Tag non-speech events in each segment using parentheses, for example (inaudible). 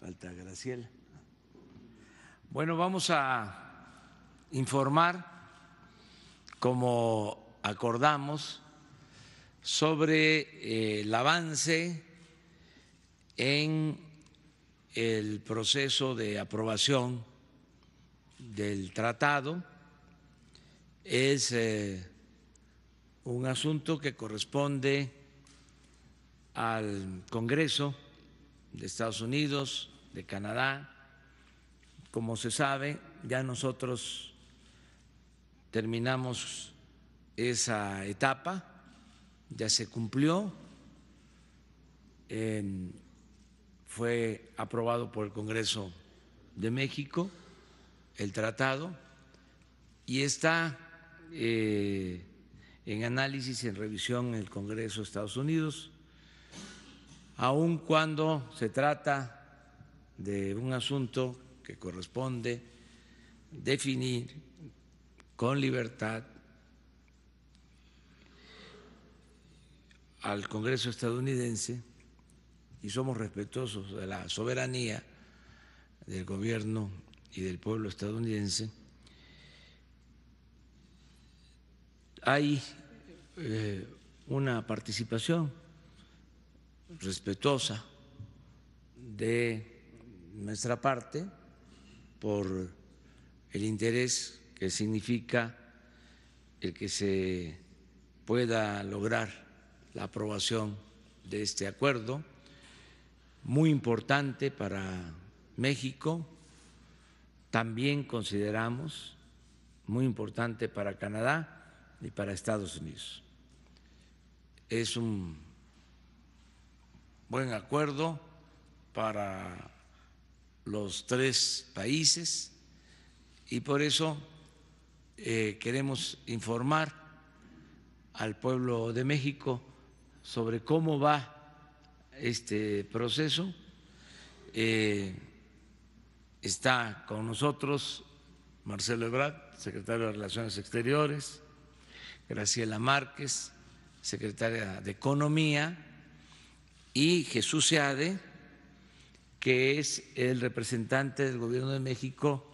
Falta Graciela. Bueno, vamos a informar, como acordamos, sobre eh, el avance en el proceso de aprobación del tratado es eh, un asunto que corresponde al Congreso de Estados Unidos, de Canadá. Como se sabe, ya nosotros terminamos esa etapa, ya se cumplió fue aprobado por el Congreso de México el tratado y está eh, en análisis, y en revisión en el Congreso de Estados Unidos, aun cuando se trata de un asunto que corresponde definir con libertad al Congreso estadounidense y somos respetuosos de la soberanía del gobierno y del pueblo estadounidense, hay eh, una participación respetuosa de nuestra parte por el interés que significa el que se pueda lograr la aprobación de este acuerdo muy importante para México, también consideramos muy importante para Canadá y para Estados Unidos. Es un buen acuerdo para los tres países y por eso eh, queremos informar al pueblo de México sobre cómo va este proceso. Eh, está con nosotros Marcelo Ebrard, secretario de Relaciones Exteriores, Graciela Márquez, secretaria de Economía, y Jesús Seade, que es el representante del Gobierno de México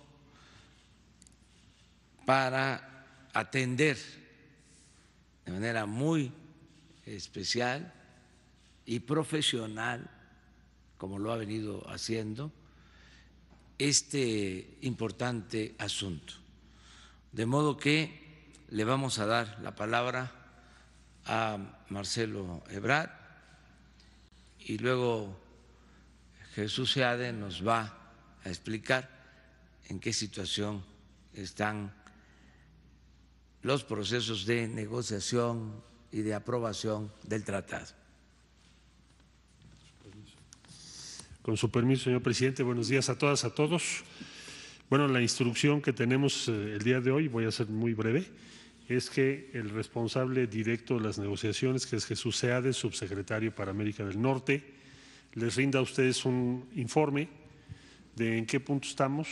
para atender de manera muy especial y profesional, como lo ha venido haciendo, este importante asunto. De modo que le vamos a dar la palabra a Marcelo Ebrard y luego Jesús Seade nos va a explicar en qué situación están los procesos de negociación y de aprobación del tratado. Con su permiso, señor presidente, buenos días a todas, a todos. Bueno, la instrucción que tenemos eh, el día de hoy, voy a ser muy breve, es que el responsable directo de las negociaciones, que es Jesús Seade, subsecretario para América del Norte, les rinda a ustedes un informe de en qué punto estamos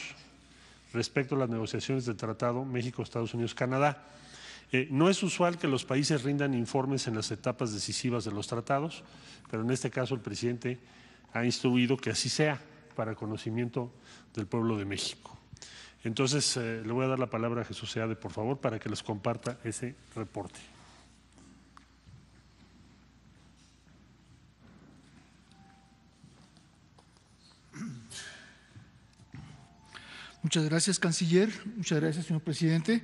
respecto a las negociaciones del Tratado México, Estados Unidos, Canadá. Eh, no es usual que los países rindan informes en las etapas decisivas de los tratados, pero en este caso el presidente ha instruido que así sea para el conocimiento del pueblo de México. Entonces, eh, le voy a dar la palabra a Jesús Seade, por favor, para que les comparta ese reporte. Muchas gracias, canciller. Muchas gracias, señor presidente.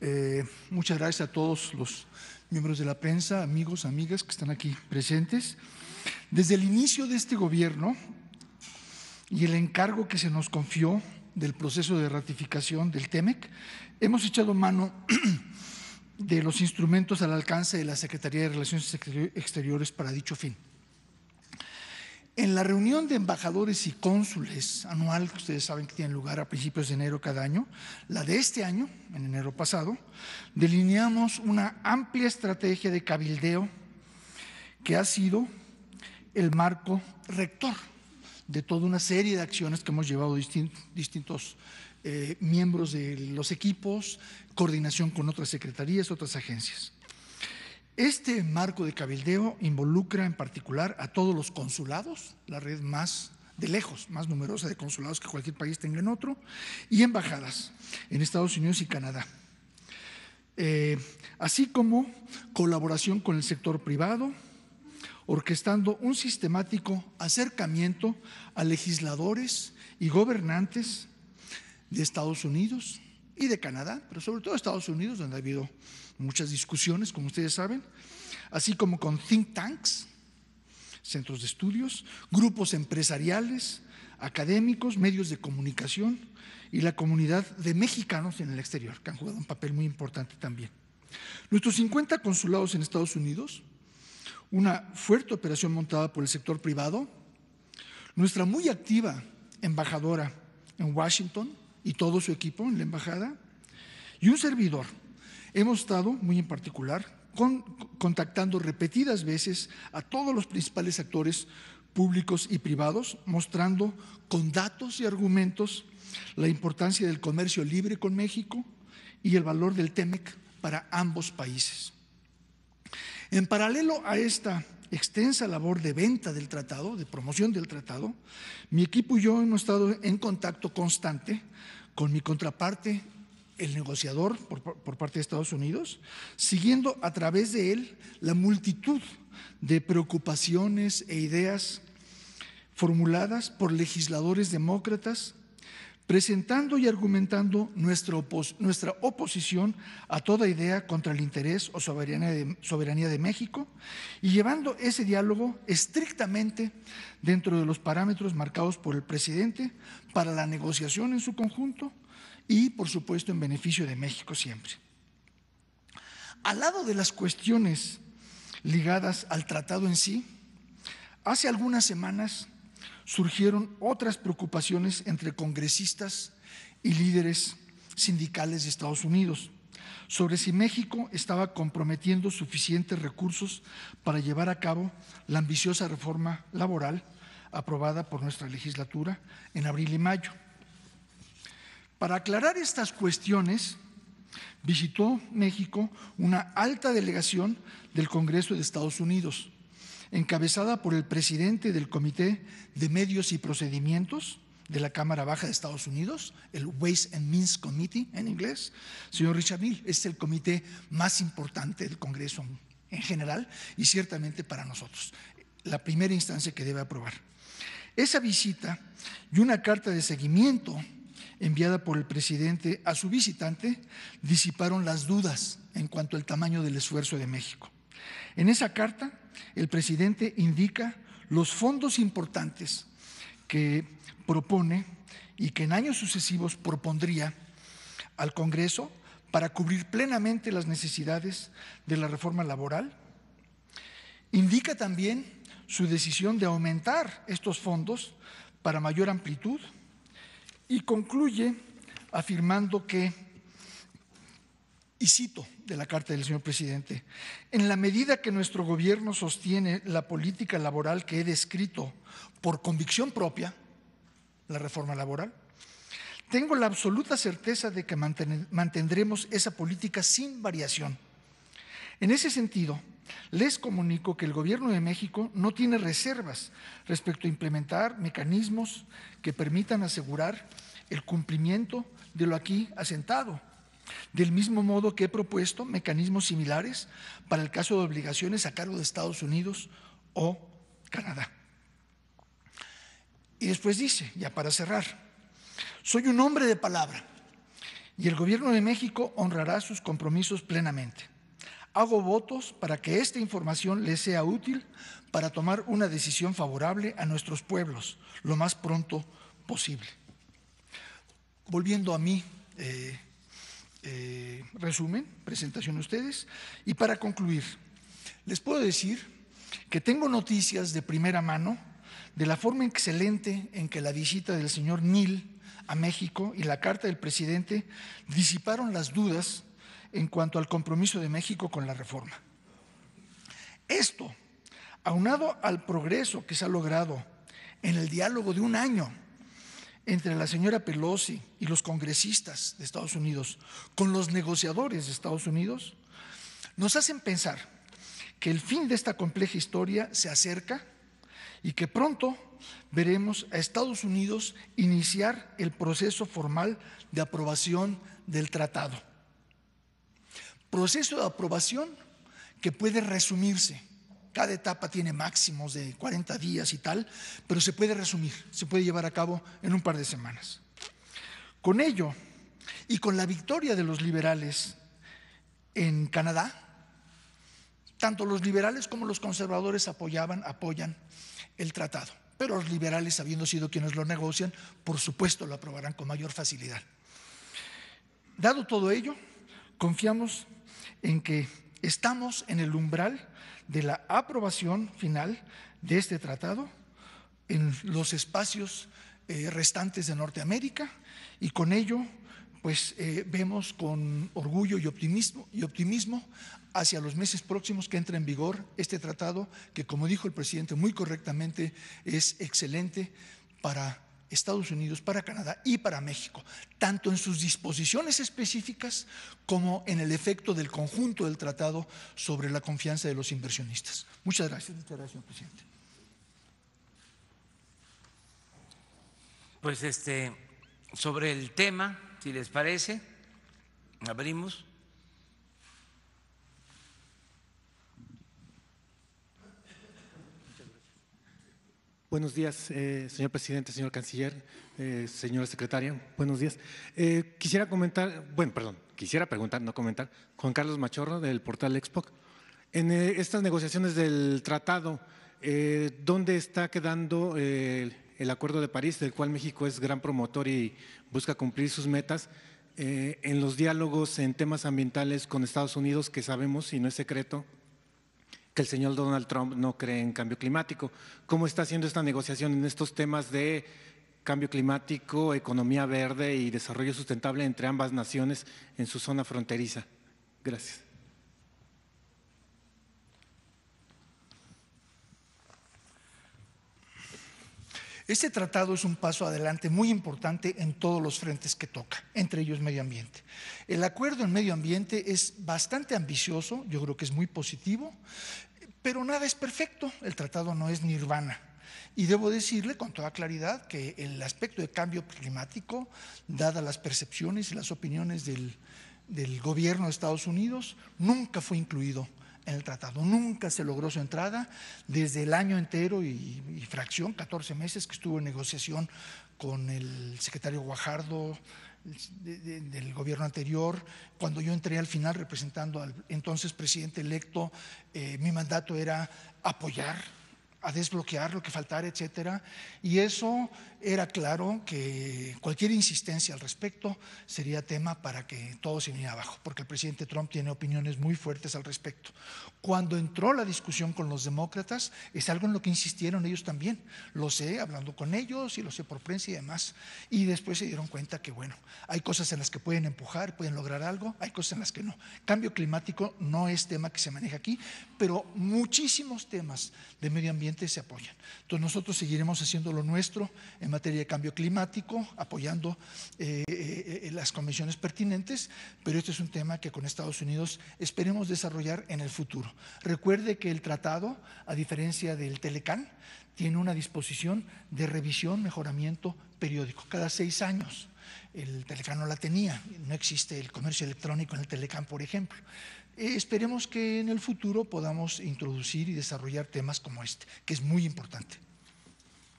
Eh, muchas gracias a todos los miembros de la prensa, amigos, amigas que están aquí presentes. Desde el inicio de este gobierno y el encargo que se nos confió del proceso de ratificación del TEMEC, hemos echado mano (clears throat) de los instrumentos al alcance de la Secretaría de Relaciones Exteriores para dicho fin. En la reunión de embajadores y cónsules anual, que ustedes saben que tiene lugar a principios de enero cada año, la de este año, en enero pasado, delineamos una amplia estrategia de cabildeo que ha sido el marco rector de toda una serie de acciones que hemos llevado distintos eh, miembros de los equipos, coordinación con otras secretarías, otras agencias. Este marco de cabildeo involucra en particular a todos los consulados, la red más de lejos, más numerosa de consulados que cualquier país tenga en otro, y embajadas en Estados Unidos y Canadá. Eh, así como colaboración con el sector privado, orquestando un sistemático acercamiento a legisladores y gobernantes de Estados Unidos y de Canadá, pero sobre todo Estados Unidos, donde ha habido muchas discusiones, como ustedes saben, así como con think tanks, centros de estudios, grupos empresariales, académicos, medios de comunicación y la comunidad de mexicanos en el exterior, que han jugado un papel muy importante también. Nuestros 50 consulados en Estados Unidos una fuerte operación montada por el sector privado, nuestra muy activa embajadora en Washington y todo su equipo en la embajada, y un servidor. Hemos estado, muy en particular, contactando repetidas veces a todos los principales actores públicos y privados, mostrando con datos y argumentos la importancia del comercio libre con México y el valor del TEMEC para ambos países. En paralelo a esta extensa labor de venta del tratado, de promoción del tratado, mi equipo y yo hemos estado en contacto constante con mi contraparte, el negociador por, parte de Estados Unidos, siguiendo a través de él la multitud de preocupaciones e ideas formuladas por legisladores demócratas presentando y argumentando nuestra, oposición a toda idea contra el interés o soberanía de México y llevando ese diálogo estrictamente dentro de los parámetros marcados por el presidente para la negociación en su conjunto y, por supuesto, en beneficio de México siempre. Al lado de las cuestiones ligadas al tratado en sí, hace algunas semanas surgieron otras preocupaciones entre congresistas y líderes sindicales de Estados Unidos sobre si México estaba comprometiendo suficientes recursos para llevar a cabo la ambiciosa reforma laboral aprobada por nuestra legislatura en abril y mayo. Para aclarar estas cuestiones, visitó México una alta delegación del Congreso de Estados Unidos, encabezada por el presidente del Comité de Medios y Procedimientos de la Cámara Baja de Estados Unidos, el Ways and Means Committee en inglés. Señor Richard es el comité más importante del Congreso en general y ciertamente para nosotros, la primera instancia que debe aprobar. Esa visita y una carta de seguimiento enviada por el presidente a su visitante disiparon las dudas en cuanto al tamaño del esfuerzo de México. En esa carta, el presidente indica los fondos importantes que propone y que en años sucesivos propondría al Congreso para cubrir plenamente las necesidades de la reforma laboral. Indica también su decisión de aumentar estos fondos para mayor amplitud y concluye afirmando que, y cito, de la carta del señor presidente, en la medida que nuestro gobierno sostiene la política laboral que he descrito por convicción propia, la reforma laboral, tengo la absoluta certeza de que mantendremos esa política sin variación. En ese sentido, les comunico que el Gobierno de México no tiene reservas respecto a implementar mecanismos que permitan asegurar el cumplimiento de lo aquí asentado del mismo modo que he propuesto mecanismos similares para el caso de obligaciones a cargo de Estados Unidos o Canadá. Y después dice, ya para cerrar, soy un hombre de palabra y el gobierno de México honrará sus compromisos plenamente. Hago votos para que esta información les sea útil para tomar una decisión favorable a nuestros pueblos lo más pronto posible. Volviendo a mí, eh, eh, resumen, presentación a ustedes. Y para concluir, les puedo decir que tengo noticias de primera mano de la forma excelente en que la visita del señor Neil a México y la carta del presidente disiparon las dudas en cuanto al compromiso de México con la reforma. Esto, aunado al progreso que se ha logrado en el diálogo de un año entre la señora Pelosi y los congresistas de Estados Unidos con los negociadores de Estados Unidos nos hacen pensar que el fin de esta compleja historia se acerca y que pronto veremos a Estados Unidos iniciar el proceso formal de aprobación del tratado. Proceso de aprobación que puede resumirse cada etapa tiene máximos de 40 días y tal, pero se puede resumir, se puede llevar a cabo en un par de semanas. Con ello, y con la victoria de los liberales en Canadá, tanto los liberales como los conservadores apoyaban, apoyan el tratado. Pero los liberales, habiendo sido quienes lo negocian, por supuesto lo aprobarán con mayor facilidad. Dado todo ello, confiamos en que estamos en el umbral de la aprobación final de este tratado en los espacios eh, restantes de Norteamérica y con ello pues eh, vemos con orgullo y optimismo, y optimismo hacia los meses próximos que entra en vigor este tratado que como dijo el presidente muy correctamente es excelente para Estados Unidos, para Canadá y para México, tanto en sus disposiciones específicas como en el efecto del conjunto del tratado sobre la confianza de los inversionistas. Muchas gracias. Muchas presidente. Pues este, sobre el tema, si les parece, abrimos. Buenos días, eh, señor presidente, señor canciller, eh, señora secretaria. Buenos días. Eh, quisiera comentar, bueno, perdón, quisiera preguntar, no comentar, Juan Carlos Machorro del portal Expoc. En estas negociaciones del tratado, ¿dónde está quedando el Acuerdo de París, del cual México es gran promotor y busca cumplir sus metas? en los diálogos en temas ambientales con Estados Unidos, que sabemos y no es secreto, que el señor Donald Trump no cree en cambio climático. ¿Cómo está haciendo esta negociación en estos temas de cambio climático, economía verde y desarrollo sustentable entre ambas naciones en su zona fronteriza? Gracias. Este tratado es un paso adelante muy importante en todos los frentes que toca, entre ellos medio ambiente. El acuerdo en medio ambiente es bastante ambicioso, yo creo que es muy positivo. Pero nada es perfecto, el tratado no es nirvana. Y debo decirle con toda claridad que el aspecto de cambio climático, dadas las percepciones y las opiniones del, gobierno de Estados Unidos, nunca fue incluido en el tratado. Nunca se logró su entrada desde el año entero y, y fracción, 14 meses que estuvo en negociación con el secretario Guajardo, del gobierno anterior, cuando yo entré al final representando al entonces presidente electo, eh, mi mandato era apoyar a desbloquear lo que faltara, etcétera. Y eso era claro que cualquier insistencia al respecto sería tema para que todo se viniera abajo, porque el presidente Trump tiene opiniones muy fuertes al respecto. Cuando entró la discusión con los demócratas, es algo en lo que insistieron ellos también. Lo sé hablando con ellos y lo sé por prensa y demás. Y después se dieron cuenta que, bueno, hay cosas en las que pueden empujar, pueden lograr algo, hay cosas en las que no. Cambio climático no es tema que se maneja aquí, pero muchísimos temas de medio ambiente se apoyan. Entonces nosotros seguiremos haciendo lo nuestro en materia de cambio climático, apoyando eh, eh, eh, las comisiones pertinentes, pero este es un tema que con Estados Unidos esperemos desarrollar en el futuro. Recuerde que el tratado, a diferencia del Telecán, tiene una disposición de revisión, mejoramiento periódico, cada seis años. El Telecán no la tenía, no existe el comercio electrónico en el Telecán, por ejemplo. Eh, esperemos que en el futuro podamos introducir y desarrollar temas como este, que es muy importante.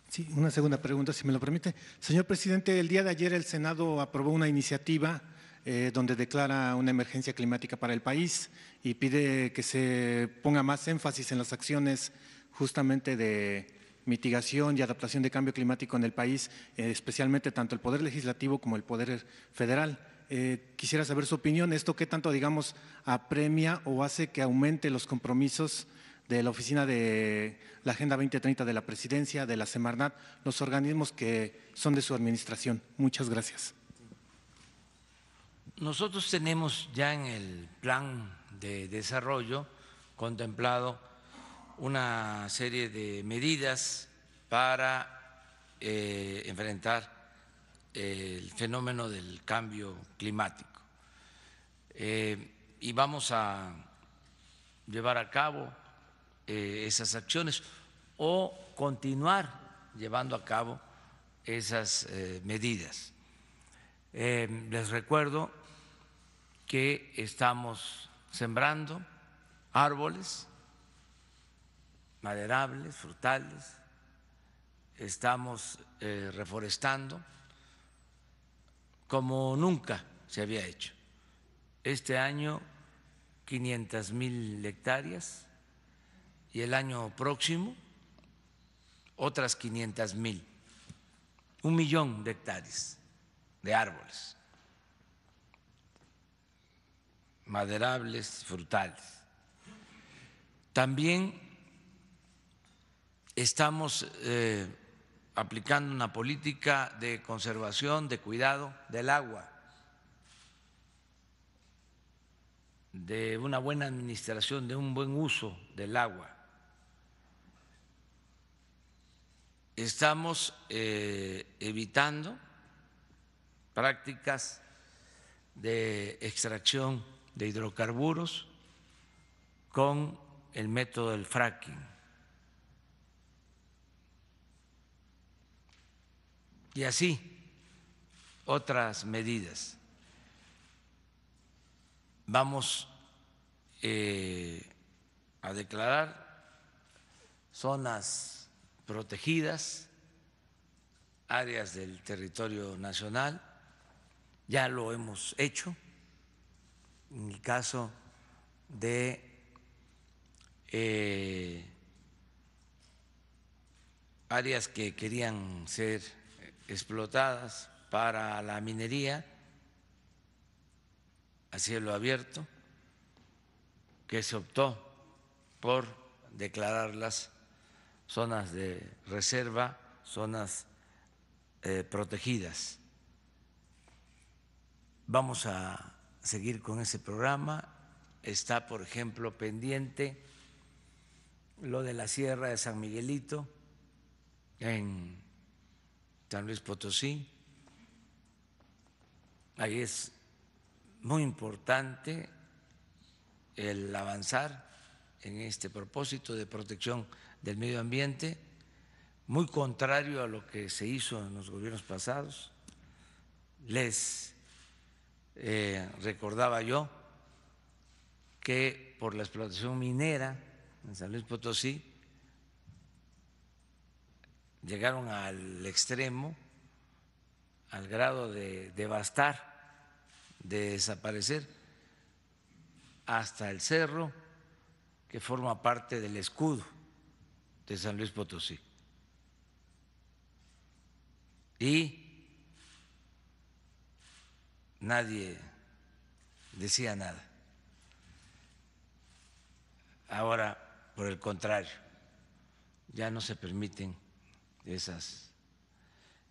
Sí, una segunda pregunta, si me lo permite. Señor presidente, el día de ayer el Senado aprobó una iniciativa eh, donde declara una emergencia climática para el país y pide que se ponga más énfasis en las acciones justamente de mitigación y adaptación de cambio climático en el país, eh, especialmente tanto el Poder Legislativo como el Poder Federal. Eh, quisiera saber su opinión, esto qué tanto, digamos, apremia o hace que aumente los compromisos de la Oficina de la Agenda 2030 de la Presidencia, de la Semarnat, los organismos que son de su administración. Muchas gracias. Nosotros tenemos ya en el plan de desarrollo contemplado una serie de medidas para eh, enfrentar el fenómeno del cambio climático. Eh, y vamos a llevar a cabo eh, esas acciones o continuar llevando a cabo esas eh, medidas. les recuerdo que estamos sembrando árboles maderables, frutales, estamos reforestando como nunca se había hecho. Este año 500 mil hectáreas y el año próximo otras 500 mil, un millón de hectáreas de árboles maderables, frutales. También estamos eh, aplicando una política de conservación, de cuidado del agua, de una buena administración, de un buen uso del agua. Estamos eh, evitando prácticas de extracción de hidrocarburos con el método del fracking y así otras medidas. Vamos eh, a declarar zonas protegidas, áreas del territorio nacional, ya lo hemos hecho, en el caso de eh, áreas que querían ser explotadas para la minería a cielo abierto, que se optó por declararlas zonas de reserva, zonas eh, protegidas. Vamos a seguir con ese programa. Está, por ejemplo, pendiente lo de la Sierra de San Miguelito en San Luis Potosí. Ahí es muy importante el avanzar en este propósito de protección del medio ambiente, muy contrario a lo que se hizo en los gobiernos pasados. Les eh, recordaba yo que por la explotación minera en San Luis Potosí llegaron al extremo, al grado de devastar, de desaparecer, hasta el cerro que forma parte del escudo de San Luis Potosí. Y nadie decía nada. Ahora, por el contrario, ya no se permiten esas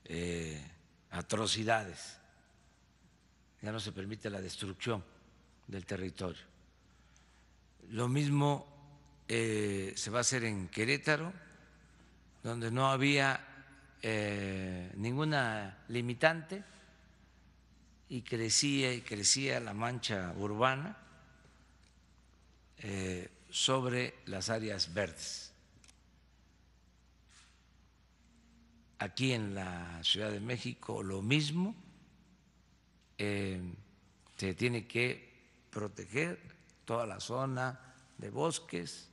eh, atrocidades. Ya no se permite la destrucción del territorio. Lo mismo eh, se va a hacer en Querétaro, donde no había eh, ninguna limitante y crecía y crecía la mancha urbana sobre las áreas verdes. aquí en la Ciudad de México lo mismo, eh, se tiene que proteger toda la zona de bosques,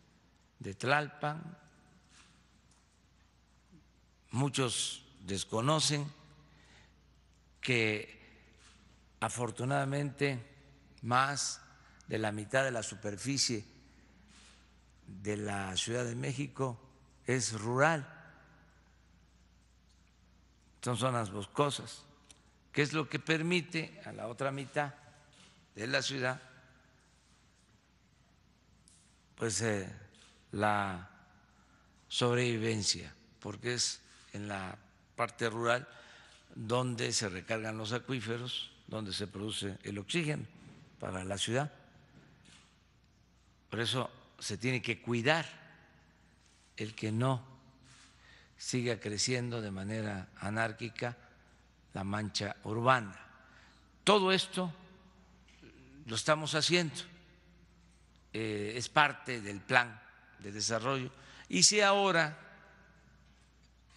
de Tlalpan, muchos desconocen que afortunadamente más de la mitad de la superficie de la Ciudad de México es rural son zonas boscosas, que es lo que permite a la otra mitad de la ciudad pues eh, la sobrevivencia, porque es en la parte rural donde se recargan los acuíferos, donde se produce el oxígeno para la ciudad. Por eso se tiene que cuidar el que no sigue creciendo de manera anárquica la mancha urbana. Todo esto lo estamos haciendo, eh, es parte del plan de desarrollo. Y si ahora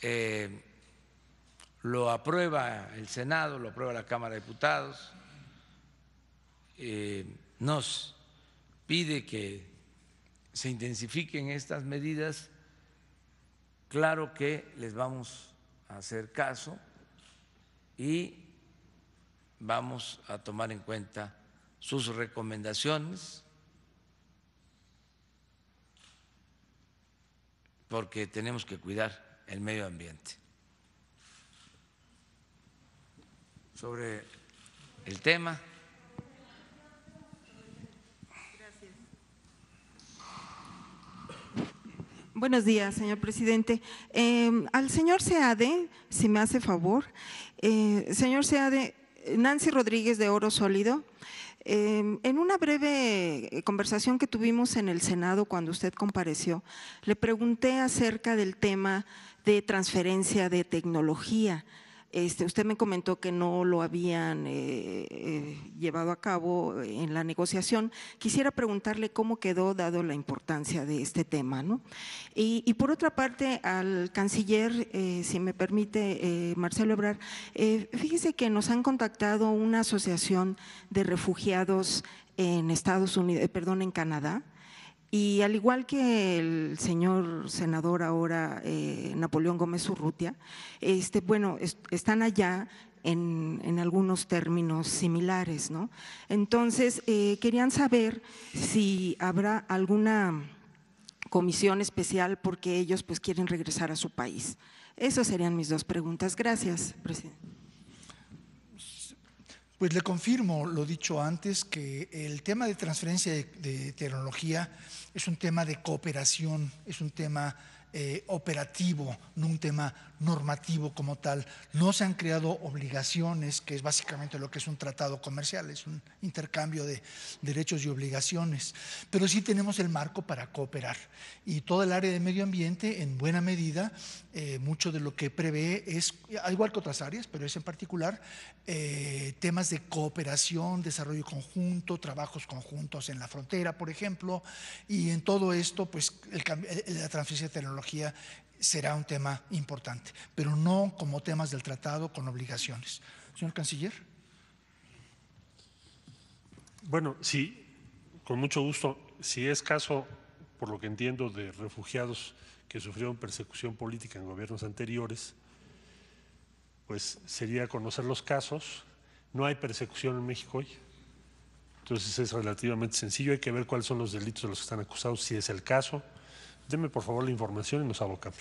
eh, lo aprueba el Senado, lo aprueba la Cámara de Diputados, eh, nos pide que se intensifiquen estas medidas, Claro que les vamos a hacer caso y vamos a tomar en cuenta sus recomendaciones porque tenemos que cuidar el medio ambiente. Sobre el tema. Buenos días, señor presidente. Em, al señor Seade, si me hace favor. Eh, señor Seade, Nancy Rodríguez de Oro Sólido. Em, en una breve conversación que tuvimos en el Senado cuando usted compareció, le pregunté acerca del tema de transferencia de tecnología. Este, usted me comentó que no lo habían eh, eh, llevado a cabo en la negociación. Quisiera preguntarle cómo quedó dado la importancia de este tema. ¿no? Y, por otra parte, al canciller, eh, si me permite, Marcelo Ebrar, fíjese que nos han contactado una asociación de refugiados en Estados Unidos, perdón, en Canadá, y al igual que el señor senador ahora, eh, Napoleón Gómez Urrutia, este, bueno, están allá en, en, algunos términos similares, ¿no? Entonces, eh, querían saber si habrá alguna comisión especial porque ellos pues quieren regresar a su país. Esas serían mis dos preguntas. Gracias, presidente. Pues le confirmo lo dicho antes, que el tema de transferencia de, tecnología es un tema de cooperación, es un tema eh, operativo, no un tema normativo como tal, no se han creado obligaciones, que es básicamente lo que es un tratado comercial, es un intercambio de derechos y obligaciones, pero sí tenemos el marco para cooperar. Y todo el área de medio ambiente, en buena medida, eh, mucho de lo que prevé es, igual que otras áreas, pero es en particular eh, temas de cooperación, desarrollo conjunto, trabajos conjuntos en la frontera, por ejemplo, y en todo esto, pues el, eh, la transferencia de tecnología será un tema importante, pero no como temas del tratado con obligaciones. Señor Canciller. Bueno, sí, con mucho gusto. Si es caso, por lo que entiendo, de refugiados que sufrieron persecución política en gobiernos anteriores, pues sería conocer los casos. No hay persecución en México hoy. Entonces es relativamente sencillo. Hay que ver cuáles son los delitos de los que están acusados, si es el caso Deme por favor la información y nos abocamos.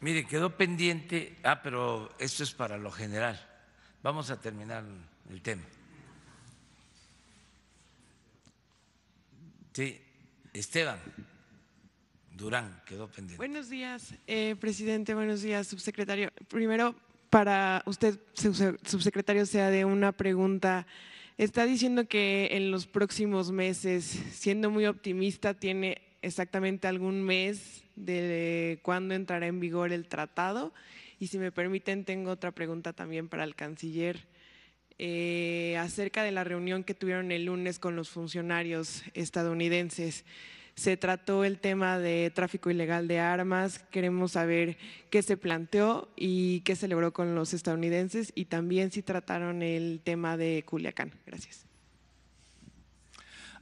Mire, quedó pendiente, ah, pero esto es para lo general. Vamos a terminar el tema. Sí, Esteban Durán quedó pendiente. Buenos días, eh, presidente, buenos días, subsecretario. Primero, para usted, subsecretario, sea de una pregunta está diciendo que en los próximos meses, siendo muy optimista, tiene exactamente algún mes de cuándo entrará en vigor el tratado. Y si me permiten, tengo otra pregunta también para el canciller eh, acerca de la reunión que tuvieron el lunes con los funcionarios estadounidenses se trató el tema de tráfico ilegal de armas. Queremos saber qué se planteó y qué se logró con los estadounidenses y también si trataron el tema de Culiacán. Gracias.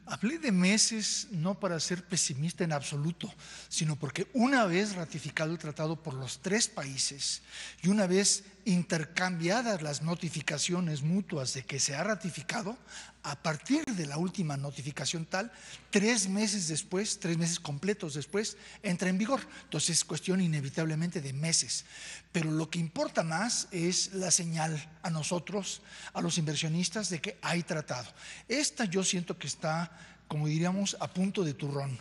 Hablé de meses no para ser pesimista en absoluto, sino porque una vez ratificado el tratado por los tres países y una vez intercambiadas las notificaciones mutuas de que se ha ratificado, a partir de la última notificación tal, tres meses después, tres meses completos después, entra en vigor. Entonces es cuestión inevitablemente de meses. Pero lo que importa más es la señal a nosotros, a los inversionistas, de que hay tratado. Esta yo siento que está, como diríamos, a punto de turrón.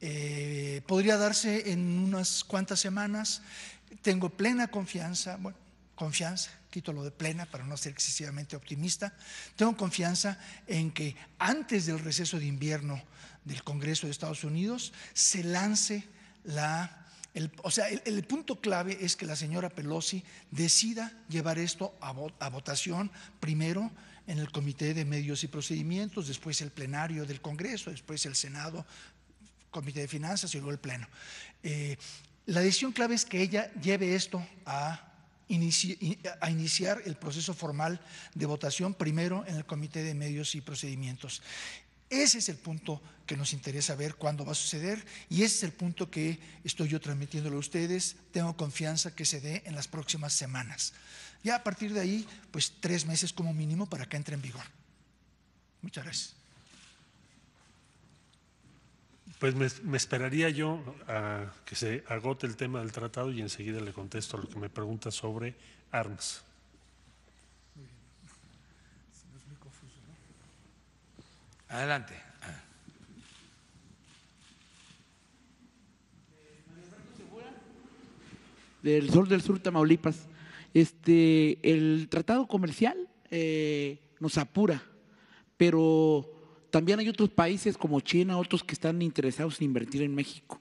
Eh, podría darse en unas cuantas semanas. Tengo plena confianza. Bueno, confianza, quito lo de plena para no ser excesivamente optimista, tengo confianza en que antes del receso de invierno del Congreso de Estados Unidos se lance la... o sea, el, punto clave es que la señora Pelosi decida llevar esto a, votación primero en el Comité de Medios y Procedimientos, después el plenario del Congreso, después el Senado, Comité de Finanzas y luego el Pleno. Eh, la decisión clave es que ella lleve esto a a iniciar el proceso formal de votación primero en el Comité de Medios y Procedimientos. Ese es el punto que nos interesa ver cuándo va a suceder y ese es el punto que estoy yo transmitiéndolo a ustedes. Tengo confianza que se dé en las próximas semanas. Ya a partir de ahí, pues tres meses como mínimo para que entre en vigor. Muchas gracias. Pues me, esperaría yo a que se agote el tema del tratado y enseguida le contesto a lo que me pregunta sobre armas. Adelante. Del Sol del Sur, Tamaulipas. Este, el tratado comercial eh, nos apura, pero también hay otros países como China, otros que están interesados en invertir en México.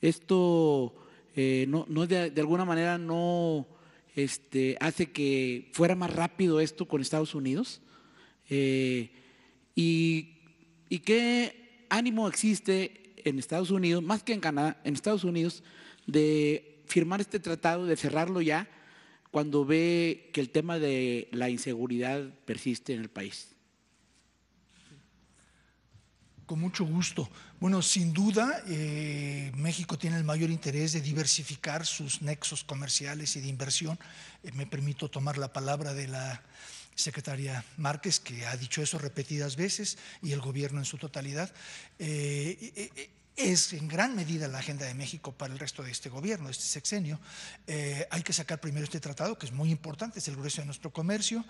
Esto eh, no, de, alguna manera no este, hace que fuera más rápido esto con Estados Unidos. Eh, y, y, qué ánimo existe en Estados Unidos, más que en Canadá, en Estados Unidos, de firmar este tratado, de cerrarlo ya, cuando ve que el tema de la inseguridad persiste en el país. Con mucho gusto. Bueno, sin duda, eh, México tiene el mayor interés de diversificar sus nexos comerciales y de inversión. Eh, me permito tomar la palabra de la secretaria Márquez, que ha dicho eso repetidas veces, y el gobierno en su totalidad. Eh, es en gran medida la agenda de México para el resto de este gobierno, este sexenio. hay que sacar primero este tratado, que es muy importante, es el grueso de nuestro comercio.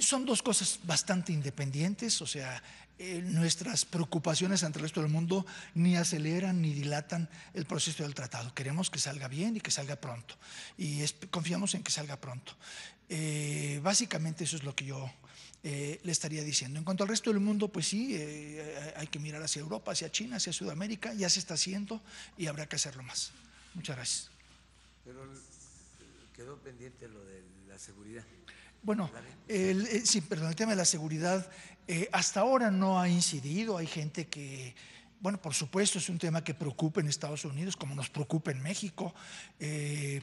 Son dos cosas bastante independientes, o sea, eh, nuestras preocupaciones ante el resto del mundo ni aceleran ni dilatan el proceso del tratado. Queremos que salga bien y que salga pronto. Y confiamos en que salga pronto. Eh, básicamente eso es lo que yo eh, le estaría diciendo. En cuanto al resto del mundo, pues sí, hay que mirar hacia Europa, hacia China, hacia Sudamérica. Ya se está haciendo y habrá que hacerlo más. Muchas gracias. Pero quedó pendiente lo de la seguridad. Bueno, el, eh, sí, perdón, el tema de la seguridad eh, hasta ahora no ha incidido. Hay gente que, bueno, por supuesto es un tema que preocupa en Estados Unidos, como nos preocupa en México. Eh,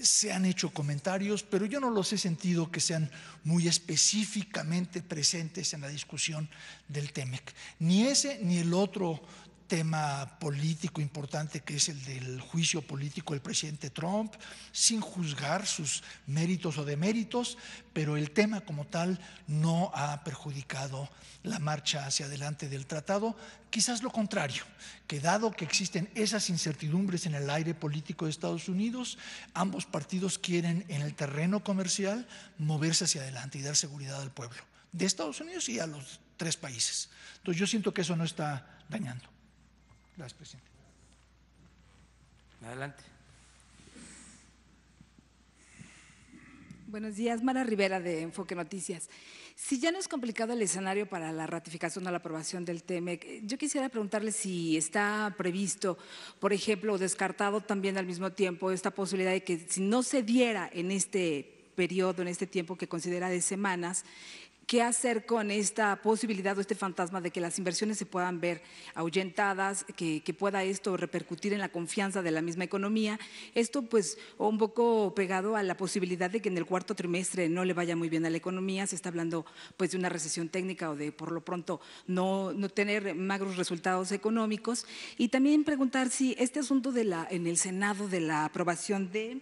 se han hecho comentarios, pero yo no los he sentido que sean muy específicamente presentes en la discusión del TEMEC. Ni ese ni el otro tema político importante que es el del juicio político del presidente Trump, sin juzgar sus méritos o deméritos, pero el tema como tal no ha perjudicado la marcha hacia adelante del tratado, quizás lo contrario, que dado que existen esas incertidumbres en el aire político de Estados Unidos, ambos partidos quieren en el terreno comercial moverse hacia adelante y dar seguridad al pueblo de Estados Unidos y a los tres países. Entonces yo siento que eso no está dañando. Gracias, presidente. Adelante. Buenos días, Mara Rivera de Enfoque Noticias. Si ya no es complicado el escenario para la ratificación o la aprobación del TEMEC, eh, yo quisiera preguntarle si está previsto, por ejemplo, descartado también al mismo tiempo esta posibilidad de que si no se diera en este periodo, en este tiempo que considera de semanas, qué hacer con esta posibilidad o este fantasma de que las inversiones se puedan ver ahuyentadas, que, pueda esto repercutir en la confianza de la misma economía. Esto pues un poco pegado a la posibilidad de que en el cuarto trimestre no le vaya muy bien a la economía, se está hablando pues de una recesión técnica o de por lo pronto no, no tener magros resultados económicos. Y también preguntar si este asunto de la, en el Senado de la aprobación de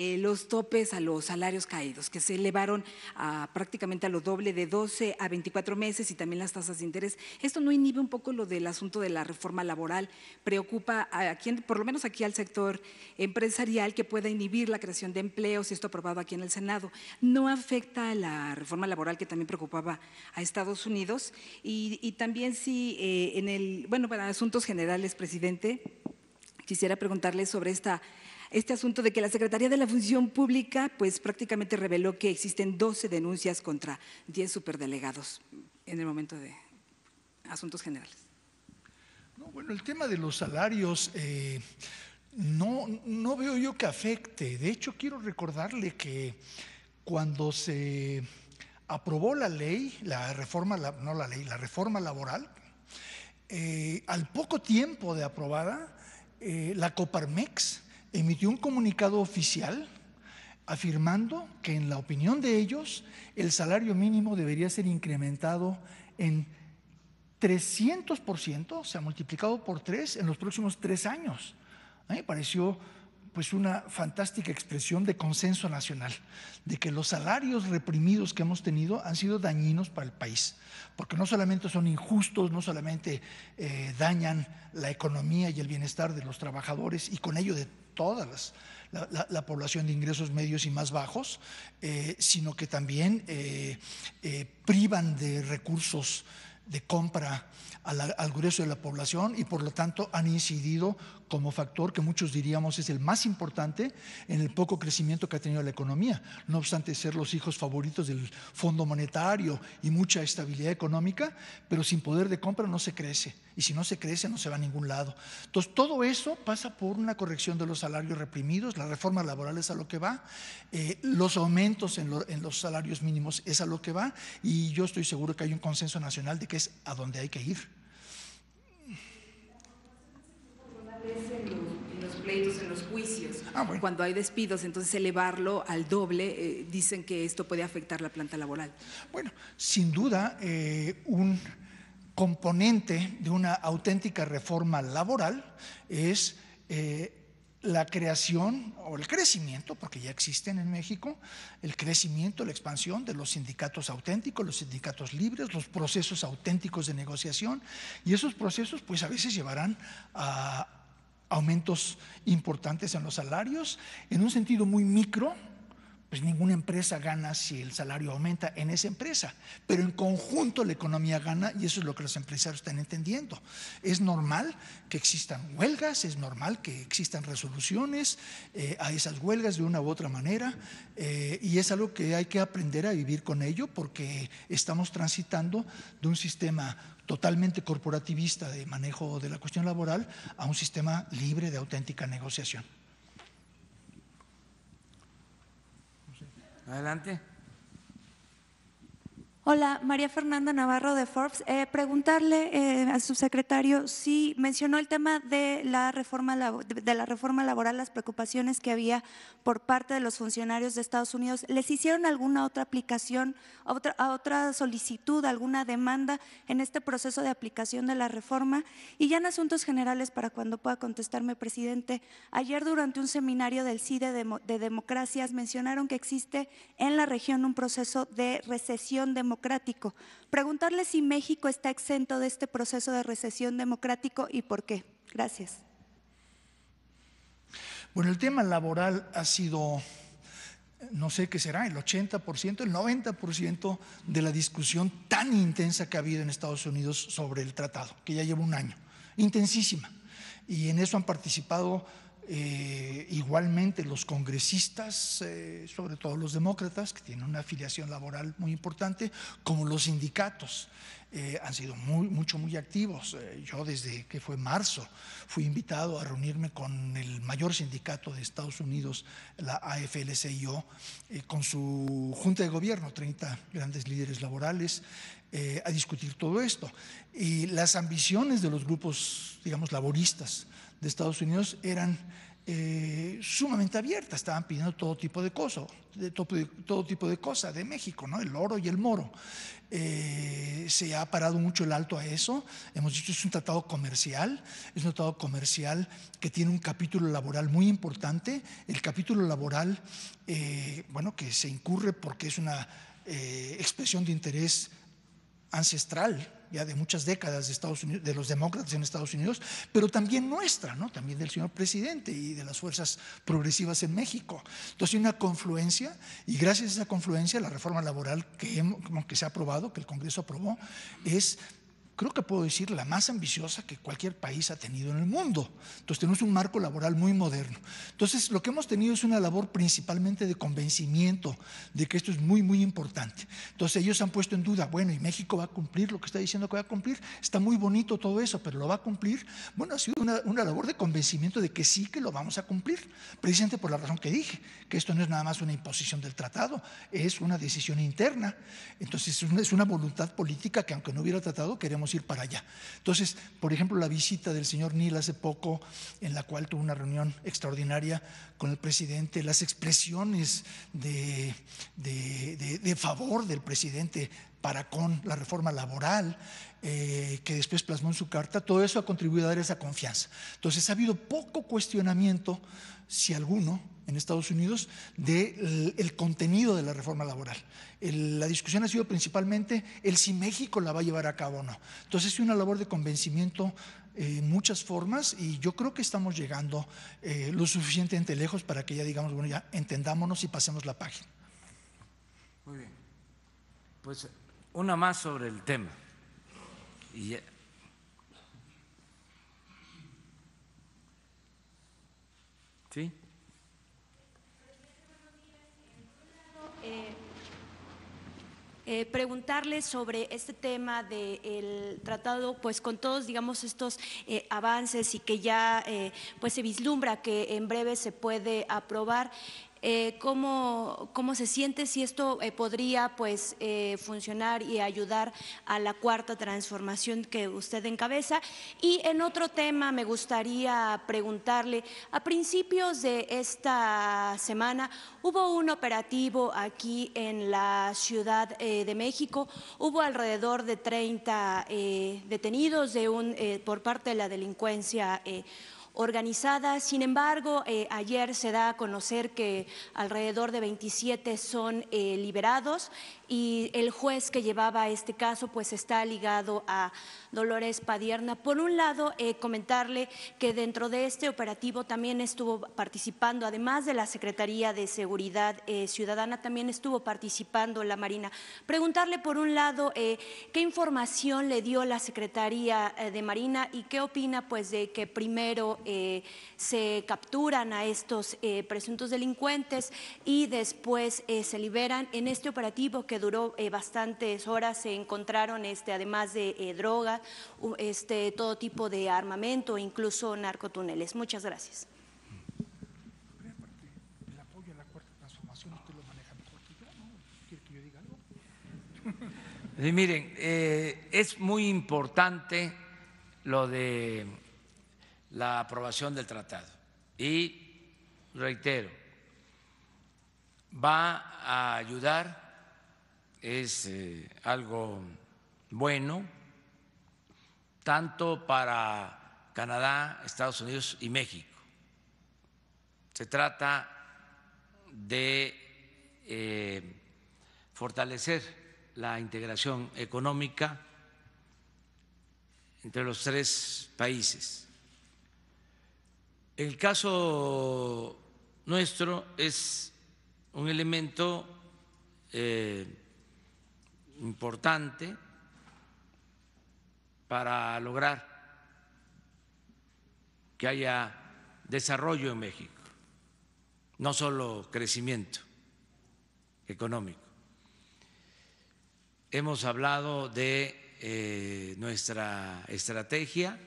eh, los topes a los salarios caídos, que se elevaron a, prácticamente a lo doble de 12 a 24 meses y también las tasas de interés. Esto no inhibe un poco lo del asunto de la reforma laboral, preocupa a, quien, por lo menos aquí al sector empresarial, que pueda inhibir la creación de empleos, y esto aprobado aquí en el Senado. No afecta a la reforma laboral que también preocupaba a Estados Unidos y, también si eh, en el, bueno, para asuntos generales, presidente, quisiera preguntarle sobre esta este asunto de que la Secretaría de la Función Pública pues prácticamente reveló que existen 12 denuncias contra 10 superdelegados en el momento de asuntos generales. No, bueno, el tema de los salarios eh, no, veo yo que afecte. De hecho, quiero recordarle que cuando se aprobó la ley, la reforma, no la ley, la reforma laboral, eh, al poco tiempo de aprobada, eh, la Coparmex emitió un comunicado oficial afirmando que en la opinión de ellos el salario mínimo debería ser incrementado en 300%, se ha multiplicado por tres en los próximos tres años. A mí me pareció pues una fantástica expresión de consenso nacional, de que los salarios reprimidos que hemos tenido han sido dañinos para el país, porque no solamente son injustos, no solamente eh, dañan la economía y el bienestar de los trabajadores y con ello de toda la, población de ingresos medios y más bajos, eh, sino que también eh, eh, privan de recursos de compra al grueso de la población y por lo tanto han incidido como factor que muchos diríamos es el más importante en el poco crecimiento que ha tenido la economía, no obstante ser los hijos favoritos del Fondo Monetario y mucha estabilidad económica, pero sin poder de compra no se crece y si no se crece no se va a ningún lado. Entonces, todo eso pasa por una corrección de los salarios reprimidos, la reforma laboral es a lo que va, eh, los aumentos en, los salarios mínimos es a lo que va, y yo estoy seguro que hay un consenso nacional de que es a donde hay que ir. en los, pleitos, en los juicios, ah, cuando hay despidos, entonces elevarlo al doble, eh, dicen que esto puede afectar la planta laboral. Bueno, sin duda, eh, un componente de una auténtica reforma laboral es eh, la creación o el crecimiento, porque ya existen en México, el crecimiento, la expansión de los sindicatos auténticos, los sindicatos libres, los procesos auténticos de negociación, y esos procesos pues a veces llevarán a, aumentos importantes en los salarios. En un sentido muy micro, pues ninguna empresa gana si el salario aumenta en esa empresa, pero en conjunto la economía gana y eso es lo que los empresarios están entendiendo. Es normal que existan huelgas, es normal que existan resoluciones eh, a esas huelgas de una u otra manera eh, y es algo que hay que aprender a vivir con ello porque estamos transitando de un sistema totalmente corporativista de manejo de la cuestión laboral a un sistema libre de auténtica negociación. Adelante. Hola, María Fernanda Navarro de Forbes. Eh, preguntarle al eh, a su si mencionó el tema de la, reforma, de la reforma laboral, las preocupaciones que había por parte de los funcionarios de Estados Unidos. ¿Les hicieron alguna otra aplicación, otra, otra solicitud, alguna demanda en este proceso de aplicación de la reforma? Y ya en asuntos generales, para cuando pueda contestarme, presidente, ayer durante un seminario del CIDE de, de democracias mencionaron que existe en la región un proceso de recesión democrática democrático. Preguntarle si México está exento de este proceso de recesión democrático y por qué. Gracias. Bueno, el tema laboral ha sido, no sé qué será, el 80%, el 90% de la discusión tan intensa que ha habido en Estados Unidos sobre el tratado, que ya lleva un año, intensísima. Y en eso han participado eh, igualmente los congresistas, eh, sobre todo los demócratas, que tienen una afiliación laboral muy importante, como los sindicatos, eh, han sido muy, mucho, muy activos. yo desde que fue marzo fui invitado a reunirme con el mayor sindicato de Estados Unidos, la AFL-CIO, con su junta de gobierno, 30 grandes líderes laborales, a discutir todo esto. Y las ambiciones de los grupos, digamos, laboristas de Estados Unidos eran eh, sumamente abiertas, estaban pidiendo todo tipo de cosas, de todo, tipo de cosas de México, ¿no? el oro y el moro. Eh, se ha parado mucho el alto a eso, hemos dicho es un tratado comercial, es un tratado comercial que tiene un capítulo laboral muy importante, el capítulo laboral, eh, bueno, que se incurre porque es una expresión de interés ancestral ya de muchas décadas de Estados Unidos, de los demócratas en Estados Unidos, pero también nuestra, ¿no? También del señor presidente y de las fuerzas progresivas en México. Entonces hay una confluencia y gracias a esa confluencia la reforma laboral que, que se ha aprobado, que el Congreso aprobó, es creo que puedo decir, la más ambiciosa que cualquier país ha tenido en el mundo. Entonces tenemos un marco laboral muy moderno. Entonces lo que hemos tenido es una labor principalmente de convencimiento de que esto es muy, muy importante. Entonces ellos han puesto en duda, bueno, ¿y México va a cumplir lo que está diciendo que va a cumplir? Está muy bonito todo eso, pero ¿lo va a cumplir? Bueno, ha sido una, labor de convencimiento de que sí que lo vamos a cumplir, precisamente por la razón que dije, que esto no es nada más una imposición del tratado, es una decisión interna. Entonces es una voluntad política que aunque no hubiera tratado, queremos ir para allá. Entonces, por ejemplo, la visita del señor Neil hace poco, en la cual tuvo una reunión extraordinaria con el presidente, las expresiones de, favor del presidente para con la reforma laboral, eh, que después plasmó en su carta, todo eso ha contribuido a dar esa confianza. Entonces, ha habido poco cuestionamiento, si alguno, en Estados Unidos del contenido de la reforma laboral. la discusión ha sido principalmente el si México la va a llevar a cabo o no. Entonces, es una labor de convencimiento eh, en muchas formas y yo creo que estamos llegando eh, lo suficientemente lejos para que ya digamos, bueno, ya entendámonos y pasemos la página. Muy bien. Pues una más sobre el tema. Y Eh, preguntarle sobre este tema del tratado, pues con todos, digamos, estos eh, avances y que ya eh, pues se vislumbra que en breve se puede aprobar. Eh, cómo, se siente, si esto eh, podría pues, eh, funcionar y ayudar a la cuarta transformación que usted encabeza. Y en otro tema me gustaría preguntarle, a principios de esta semana hubo un operativo aquí en la Ciudad de México, hubo alrededor de 30 detenidos de un, por parte de la delincuencia organizada. Sin embargo, eh, ayer se da a conocer que alrededor de 27 son eh, liberados y el juez que llevaba este caso pues está ligado a Dolores Padierna. Por un lado, eh, comentarle que dentro de este operativo también estuvo participando, además de la Secretaría de Seguridad eh, Ciudadana, también estuvo participando la Marina. Preguntarle por un lado eh, qué información le dio la Secretaría de Marina y qué opina pues de que primero se capturan a estos presuntos delincuentes y después se liberan en este operativo que duró eh, bastantes horas, se encontraron, este, además de eh, droga, este, todo tipo de armamento, incluso narcotuneles. Muchas gracias. Y miren, eh, es muy importante lo de la aprobación del tratado. Y reitero, va a ayudar es eh, algo bueno tanto para Canadá, Estados Unidos y México. Se trata de eh, fortalecer la integración económica entre los tres países. El caso nuestro es un elemento eh, importante para lograr que haya desarrollo en México, no solo crecimiento económico. Hemos hablado de eh, nuestra estrategia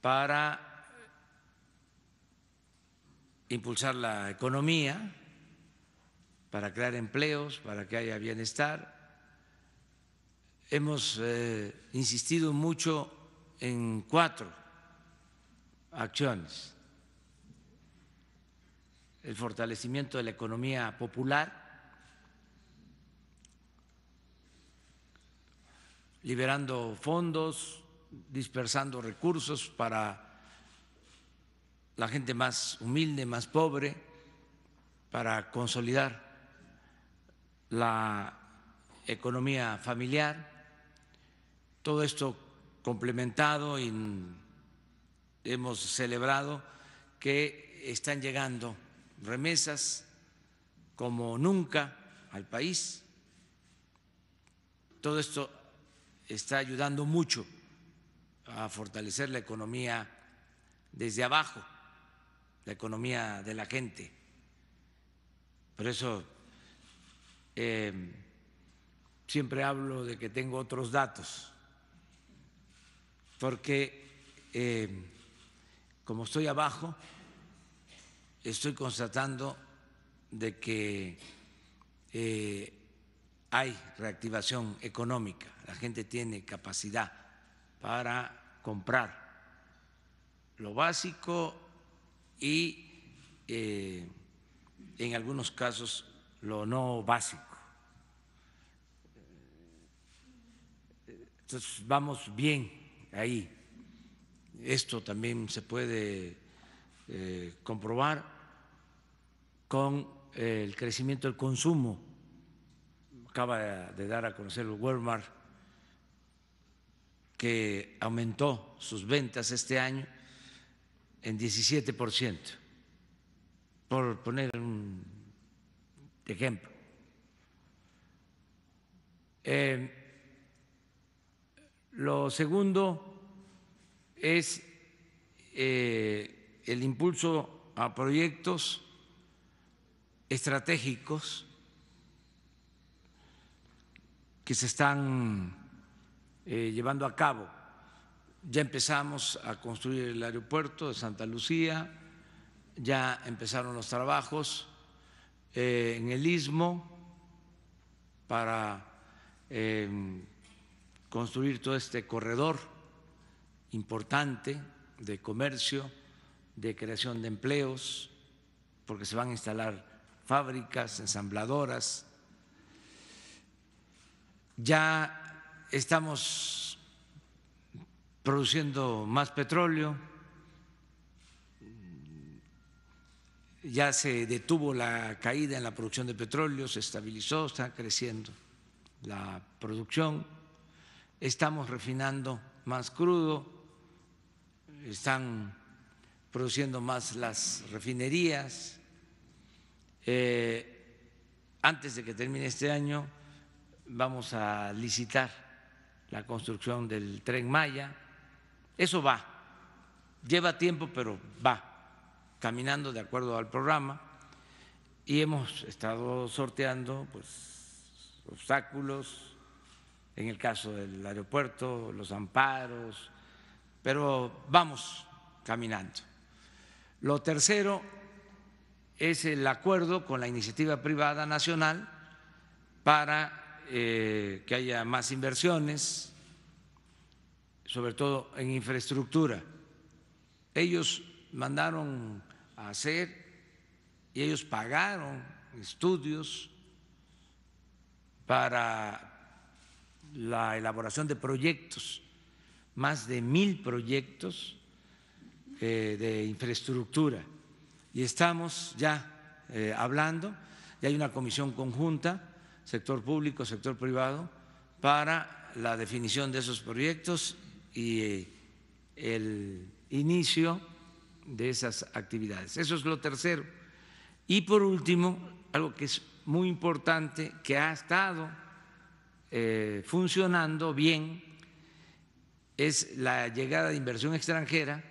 para impulsar la economía, para crear empleos, para que haya bienestar, hemos eh, insistido mucho en cuatro acciones. El fortalecimiento de la economía popular, liberando fondos, dispersando recursos para la gente más humilde, más pobre, para consolidar la economía familiar todo esto complementado y hemos celebrado que están llegando remesas como nunca al país. Todo esto está ayudando mucho a fortalecer la economía desde abajo, la economía de la gente. Por eso eh, siempre hablo de que tengo otros datos porque eh, como estoy abajo, estoy constatando de que eh, hay reactivación económica, la gente tiene capacidad para comprar lo básico y eh, en algunos casos lo no básico. Entonces vamos bien ahí. Esto también se puede eh, comprobar con eh, el crecimiento del consumo. Acaba de dar a conocer Walmart que aumentó sus ventas este año en 17 por ciento, por poner un ejemplo. Eh, lo segundo es eh, el impulso a proyectos estratégicos que se están eh, llevando a cabo. Ya empezamos a construir el aeropuerto de Santa Lucía, ya empezaron los trabajos eh, en el istmo para construir todo este corredor importante de comercio, de creación de empleos, porque se van a instalar fábricas, ensambladoras. Ya estamos produciendo más petróleo, ya se detuvo la caída en la producción de petróleo, se estabilizó, está creciendo la producción estamos refinando más crudo, están produciendo más las refinerías. Eh, antes de que termine este año vamos a licitar la construcción del tren Maya. Eso va, lleva tiempo, pero va caminando de acuerdo al programa y hemos estado sorteando pues, obstáculos, en el caso del aeropuerto, los amparos, pero vamos caminando. Lo tercero es el acuerdo con la iniciativa privada nacional para eh, que haya más inversiones, sobre todo en infraestructura. Ellos mandaron a hacer y ellos pagaron estudios para la elaboración de proyectos, más de mil proyectos eh, de infraestructura. Y estamos ya eh, hablando, ya hay una comisión conjunta, sector público, sector privado, para la definición de esos proyectos y eh, el inicio de esas actividades. Eso es lo tercero. Y por último, algo que es muy importante, que ha estado eh, funcionando bien es la llegada de inversión extranjera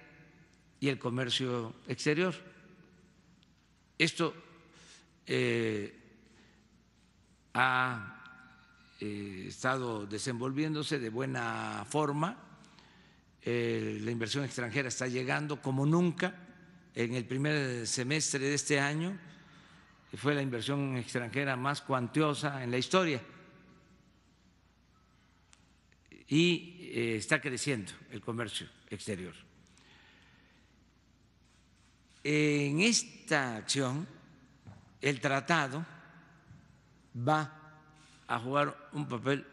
y el comercio exterior. Esto eh, ha eh, estado desenvolviéndose de buena forma, la inversión extranjera está llegando como nunca en el primer semestre de este año, fue la inversión extranjera más cuantiosa en la historia y eh, está creciendo el comercio exterior. En esta acción, el tratado va a jugar un papel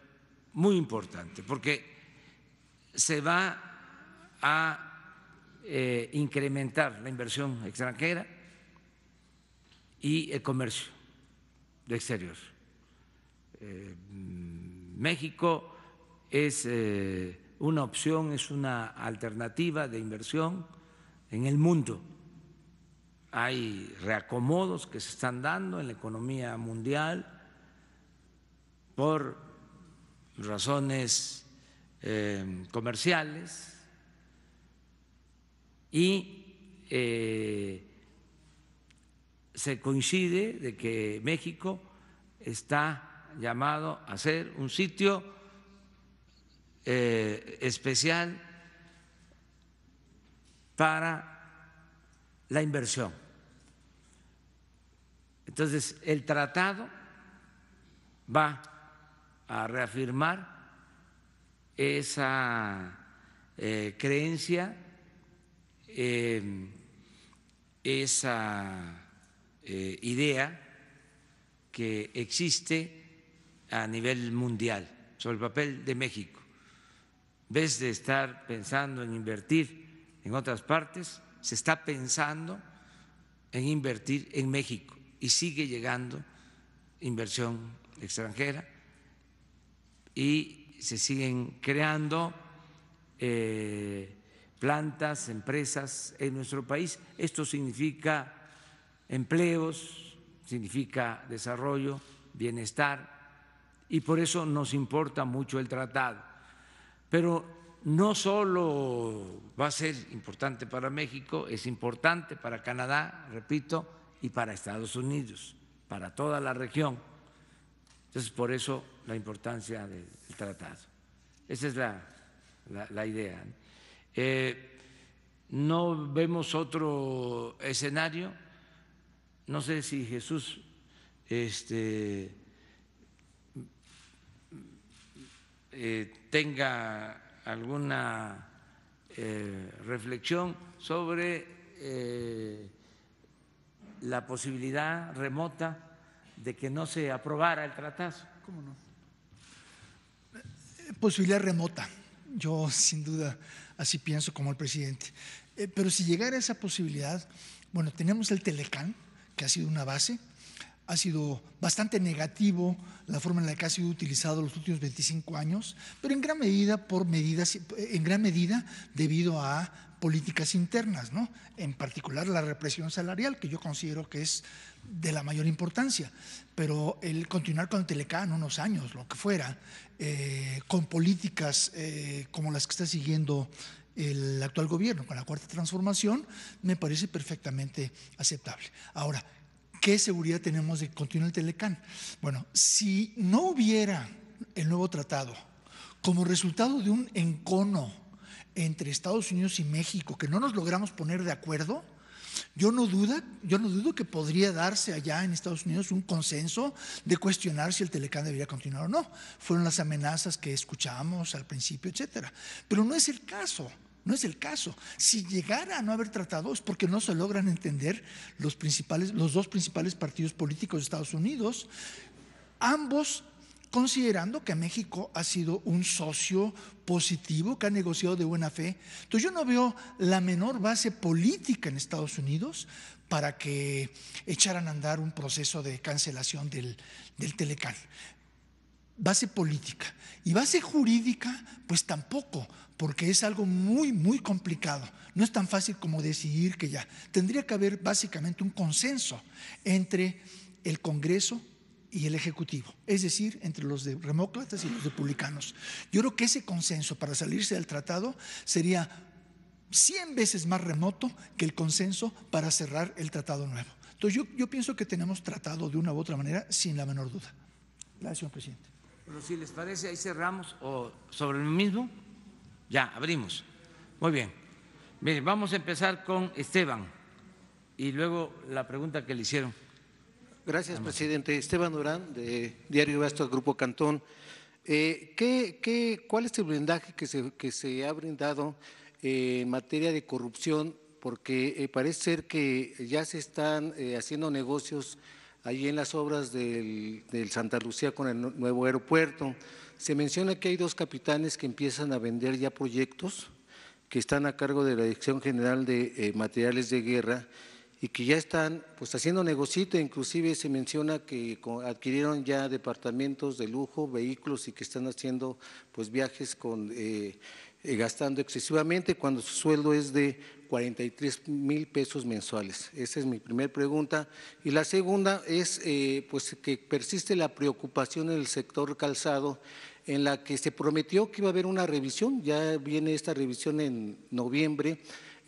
muy importante, porque se va a eh, incrementar la inversión extranjera y el comercio de exterior. Eh, México es eh, una opción, es una alternativa de inversión en el mundo. Hay reacomodos que se están dando en la economía mundial por razones eh, comerciales y eh, se coincide de que México está llamado a ser un sitio eh, especial para la inversión. Entonces, el tratado va a reafirmar esa eh, creencia, eh, esa idea que existe a nivel mundial sobre el papel de México vez de estar pensando en invertir en otras partes, se está pensando en invertir en México y sigue llegando inversión extranjera y se siguen creando eh, plantas, empresas en nuestro país. Esto significa empleos, significa desarrollo, bienestar y por eso nos importa mucho el tratado pero no solo va a ser importante para México, es importante para Canadá, repito, y para Estados Unidos, para toda la región. Entonces, por eso la importancia del tratado. Esa es la, idea. Eh, no vemos otro escenario. No sé si Jesús este, Eh, tenga alguna eh, reflexión sobre eh, la posibilidad remota de que no se aprobara el tratado. ¿Cómo no? Posibilidad remota. Yo sin duda así pienso como el presidente. Pero si llegara esa posibilidad, bueno, tenemos el Telecán, que ha sido una base, ha sido bastante negativo la forma en la que ha sido utilizado los últimos 25 años, pero en gran medida por medidas, en gran medida debido a políticas internas, ¿no? En particular la represión salarial, que yo considero que es de la mayor importancia. Pero el continuar con el Telecán unos años, lo que fuera, eh, con políticas eh, como las que está siguiendo el actual gobierno con la cuarta transformación, me parece perfectamente aceptable. Ahora, ¿qué seguridad tenemos de que continúe el Telecán? Bueno, si no hubiera el nuevo tratado como resultado de un encono entre Estados Unidos y México, que no nos logramos poner de acuerdo, yo no, duda, yo no dudo que podría darse allá en Estados Unidos un consenso de cuestionar si el Telecán debería continuar o no. Fueron las amenazas que escuchábamos al principio, etcétera. Pero no es el caso. No es el caso. Si llegara a no haber tratados, porque no se logran entender los, principales, los dos principales partidos políticos de Estados Unidos, ambos considerando que México ha sido un socio positivo, que ha negociado de buena fe. Entonces yo no veo la menor base política en Estados Unidos para que echaran a andar un proceso de cancelación del, del base política. Y base jurídica, pues tampoco, porque es algo muy, muy complicado. No es tan fácil como decidir que ya. Tendría que haber básicamente un consenso entre el Congreso y el Ejecutivo, es decir, entre los demócratas y los republicanos. Yo creo que ese consenso para salirse del tratado sería 100 veces más remoto que el consenso para cerrar el tratado nuevo. Entonces yo, yo pienso que tenemos tratado de una u otra manera sin la menor duda. Gracias, señor presidente. Pero si les parece, ahí cerramos o sobre lo mismo. Ya, abrimos. Muy bien. bien vamos a empezar con Esteban y luego la pregunta que le hicieron. Gracias, presidente. Esteban Durán, de Diario Bastos, Grupo Cantón. Eh, cuál es el blindaje que se, que se ha brindado eh, en materia de corrupción? Porque eh, parece ser que ya se están haciendo negocios allí en las obras del, Santa Lucía con el nuevo aeropuerto. Se menciona que hay dos capitanes que empiezan a vender ya proyectos que están a cargo de la Dirección General de eh, Materiales de Guerra y que ya están pues haciendo negocio, inclusive se menciona que adquirieron ya departamentos de lujo, vehículos y que están haciendo pues viajes con eh, eh, gastando excesivamente cuando su sueldo es de 43 mil pesos mensuales? Esa es mi primera pregunta. Y la segunda es eh, pues que persiste la preocupación en el sector calzado en la que se prometió que iba a haber una revisión, ya viene esta revisión en noviembre,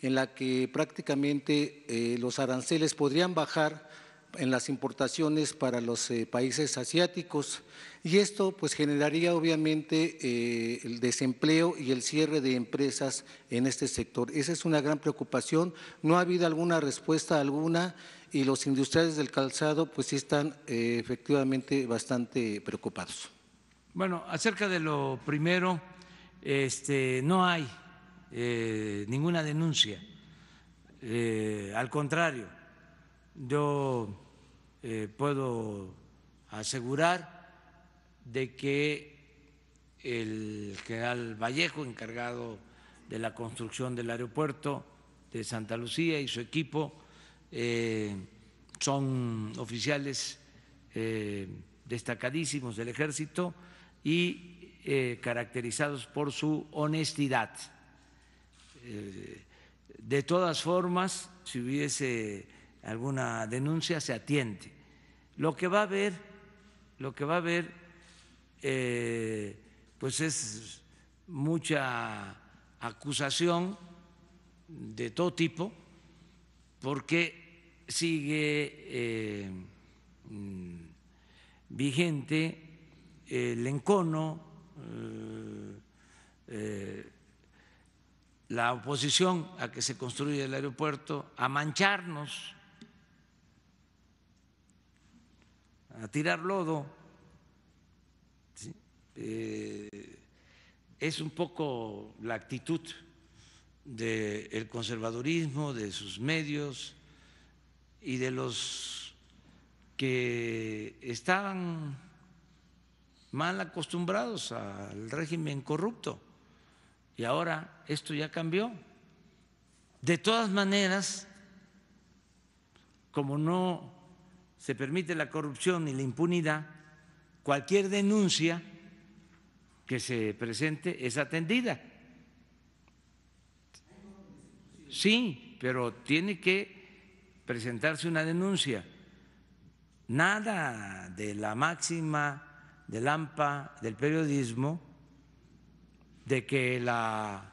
en la que prácticamente eh, los aranceles podrían bajar en las importaciones para los eh, países asiáticos y esto pues generaría obviamente eh, el desempleo y el cierre de empresas en este sector. Esa es una gran preocupación, no ha habido alguna respuesta alguna y los industriales del calzado pues están eh, efectivamente bastante preocupados. Bueno, acerca de lo primero, este, no hay ninguna denuncia, al contrario yo eh, puedo asegurar de que el general Vallejo, encargado de la construcción del aeropuerto de Santa Lucía y su equipo, eh, son oficiales eh, destacadísimos del ejército y caracterizados por su honestidad. de todas formas, si hubiese alguna denuncia se atiende. Lo que va a haber, lo que va a haber, eh, pues es mucha acusación de todo tipo, porque sigue eh, mm, vigente el encono, eh, la oposición a que se construya el aeropuerto, a mancharnos a tirar lodo. Eh, es un poco la actitud del conservadurismo, de sus medios y de los que estaban mal acostumbrados al régimen corrupto. Y ahora esto ya cambió. De todas maneras, como no se permite la corrupción y la impunidad, cualquier denuncia que se presente es atendida. Sí, pero tiene que presentarse una denuncia. Nada de la máxima del AMPA, del periodismo, de que la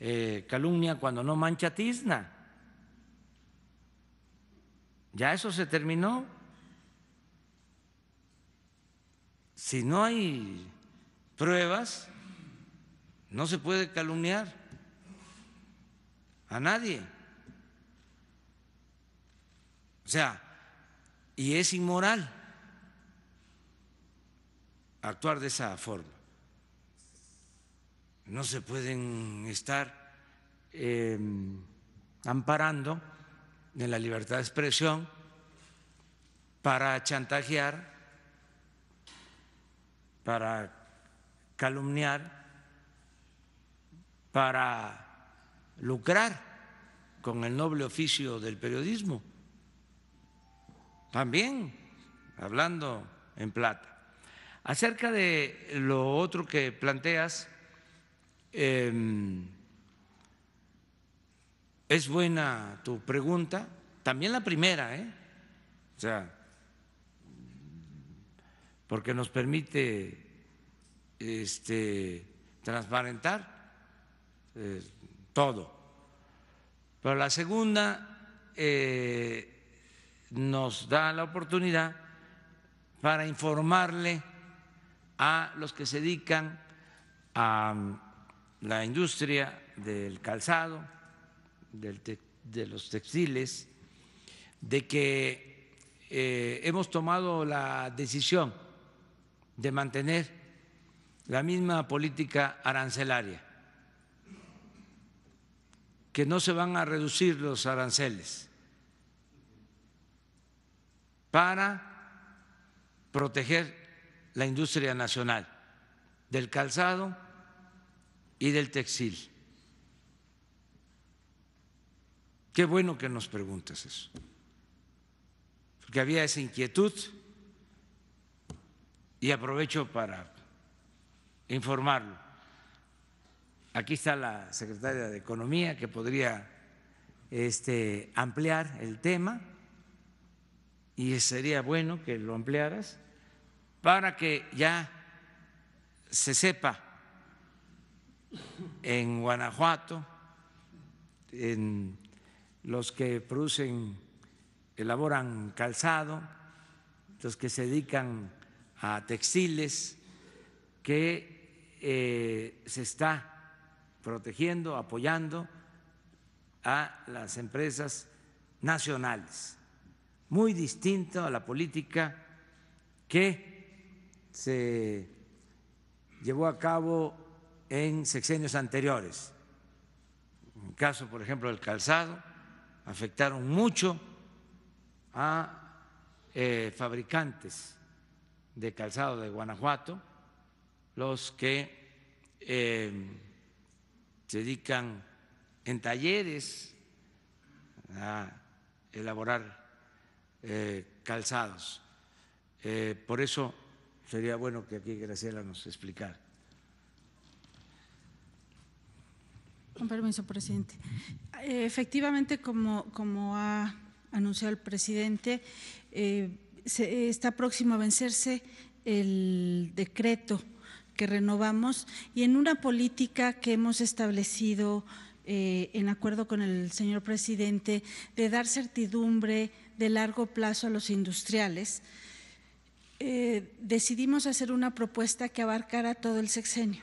eh, calumnia cuando no mancha tizna. Ya eso se terminó. Si no hay pruebas, no se puede calumniar a nadie. O sea, y es inmoral actuar de esa forma. No se pueden estar em, amparando de la libertad de expresión para chantajear, para calumniar, para lucrar con el noble oficio del periodismo. También, hablando en plata. Acerca de lo otro que planteas, em, es buena tu pregunta, también la primera, ¿eh? O sea, porque nos permite este, transparentar eh, todo. Pero la segunda eh, nos da la oportunidad para informarle a los que se dedican a mm, la industria del calzado, de los textiles, de que eh, hemos tomado la decisión de mantener la misma política arancelaria, que no se van a reducir los aranceles para proteger la industria nacional del calzado y del textil. Qué bueno que nos preguntas eso, porque había esa inquietud y aprovecho para informarlo. Aquí está la secretaria de Economía que podría este, ampliar el tema y sería bueno que lo ampliaras para que ya se sepa en Guanajuato, en los que producen, elaboran calzado, los que se dedican a textiles, que eh, se está protegiendo, apoyando a las empresas nacionales, muy distinto a la política que se llevó a cabo en sexenios anteriores. En el caso, por ejemplo, del calzado, afectaron mucho a eh, fabricantes de calzado de Guanajuato, los que em, se dedican en talleres a elaborar eh, calzados. Eh, por eso sería bueno que aquí Graciela nos explicara. Con permiso, presidente. Efectivamente, como, ha anunciado el presidente, eh, está próximo a vencerse el decreto que renovamos y en una política que hemos establecido eh, en acuerdo con el señor presidente de dar certidumbre de largo plazo a los industriales, eh, decidimos hacer una propuesta que abarcara todo el sexenio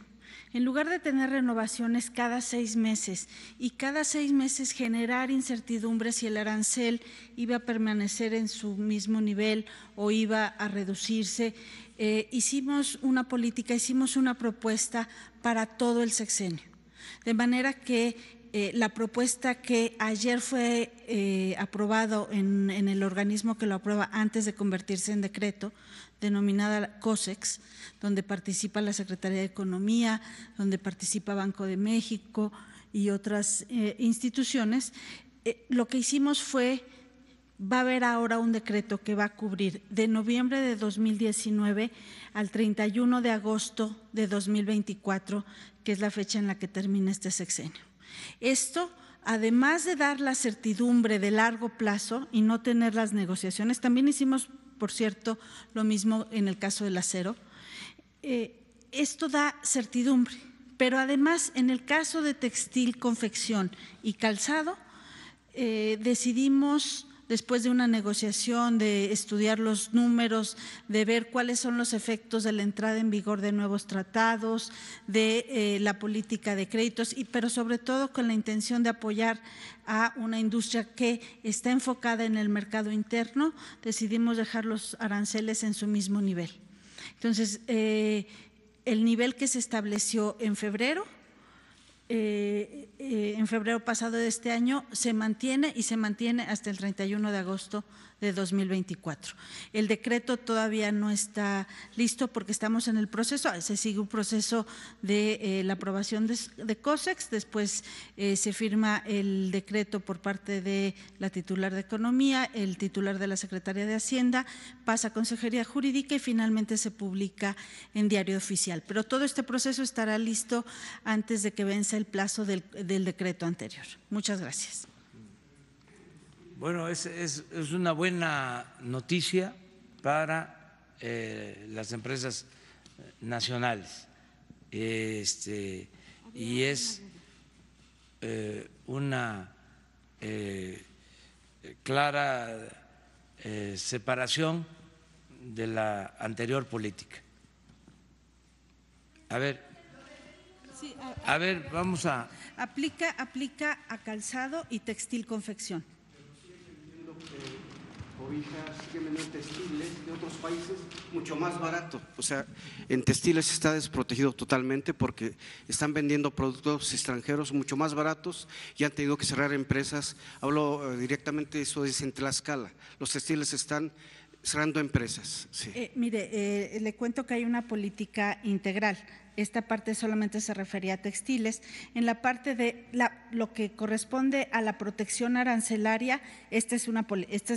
en lugar de tener renovaciones cada seis meses y cada seis meses generar incertidumbre si el arancel iba a permanecer en su mismo nivel o iba a reducirse, eh, hicimos una política, hicimos una propuesta para todo el sexenio. De manera que eh, la propuesta que ayer fue eh, aprobado en, el organismo que lo aprueba antes de convertirse en decreto denominada COSEX, donde participa la Secretaría de Economía, donde participa Banco de México y otras eh, instituciones, eh, lo que hicimos fue, va a haber ahora un decreto que va a cubrir de noviembre de 2019 al 31 de agosto de 2024, que es la fecha en la que termina este sexenio. Esto además de dar la certidumbre de largo plazo y no tener las negociaciones, también hicimos por cierto, lo mismo en el caso del acero. Eh, esto da certidumbre, pero además en el caso de textil, confección y calzado, eh, decidimos después de una negociación, de estudiar los números, de ver cuáles son los efectos de la entrada en vigor de nuevos tratados, de eh, la política de créditos, y, pero sobre todo con la intención de apoyar a una industria que está enfocada en el mercado interno, decidimos dejar los aranceles en su mismo nivel. Entonces, eh, el nivel que se estableció en febrero eh, eh, en febrero pasado de este año se mantiene y se mantiene hasta el 31 de agosto de 2024. El decreto todavía no está listo porque estamos en el proceso, ah, se sigue un proceso de eh, la aprobación de, COSEX, después eh, se firma el decreto por parte de la titular de Economía, el titular de la Secretaría de Hacienda, pasa a Consejería Jurídica y finalmente se publica en Diario Oficial. Pero todo este proceso estará listo antes de que vence el plazo del decreto anterior. Muchas gracias. Bueno, es, es, una buena noticia para eh, las empresas eh, nacionales este, y es eh, una clara separación de la anterior política. A ver, a ver, vamos a... Aplica, aplica a calzado y textil confección cobijas, textiles de otros países, mucho más barato. O sea, en textiles está desprotegido totalmente porque están vendiendo productos extranjeros mucho más baratos y han tenido que cerrar empresas. Hablo eh, directamente, de eso es en Tlaxcala. Los textiles están cerrando empresas. Eh, mire, eh, le cuento que hay una política integral esta parte solamente se refería a textiles. En la parte de lo que corresponde a la protección arancelaria, esta es,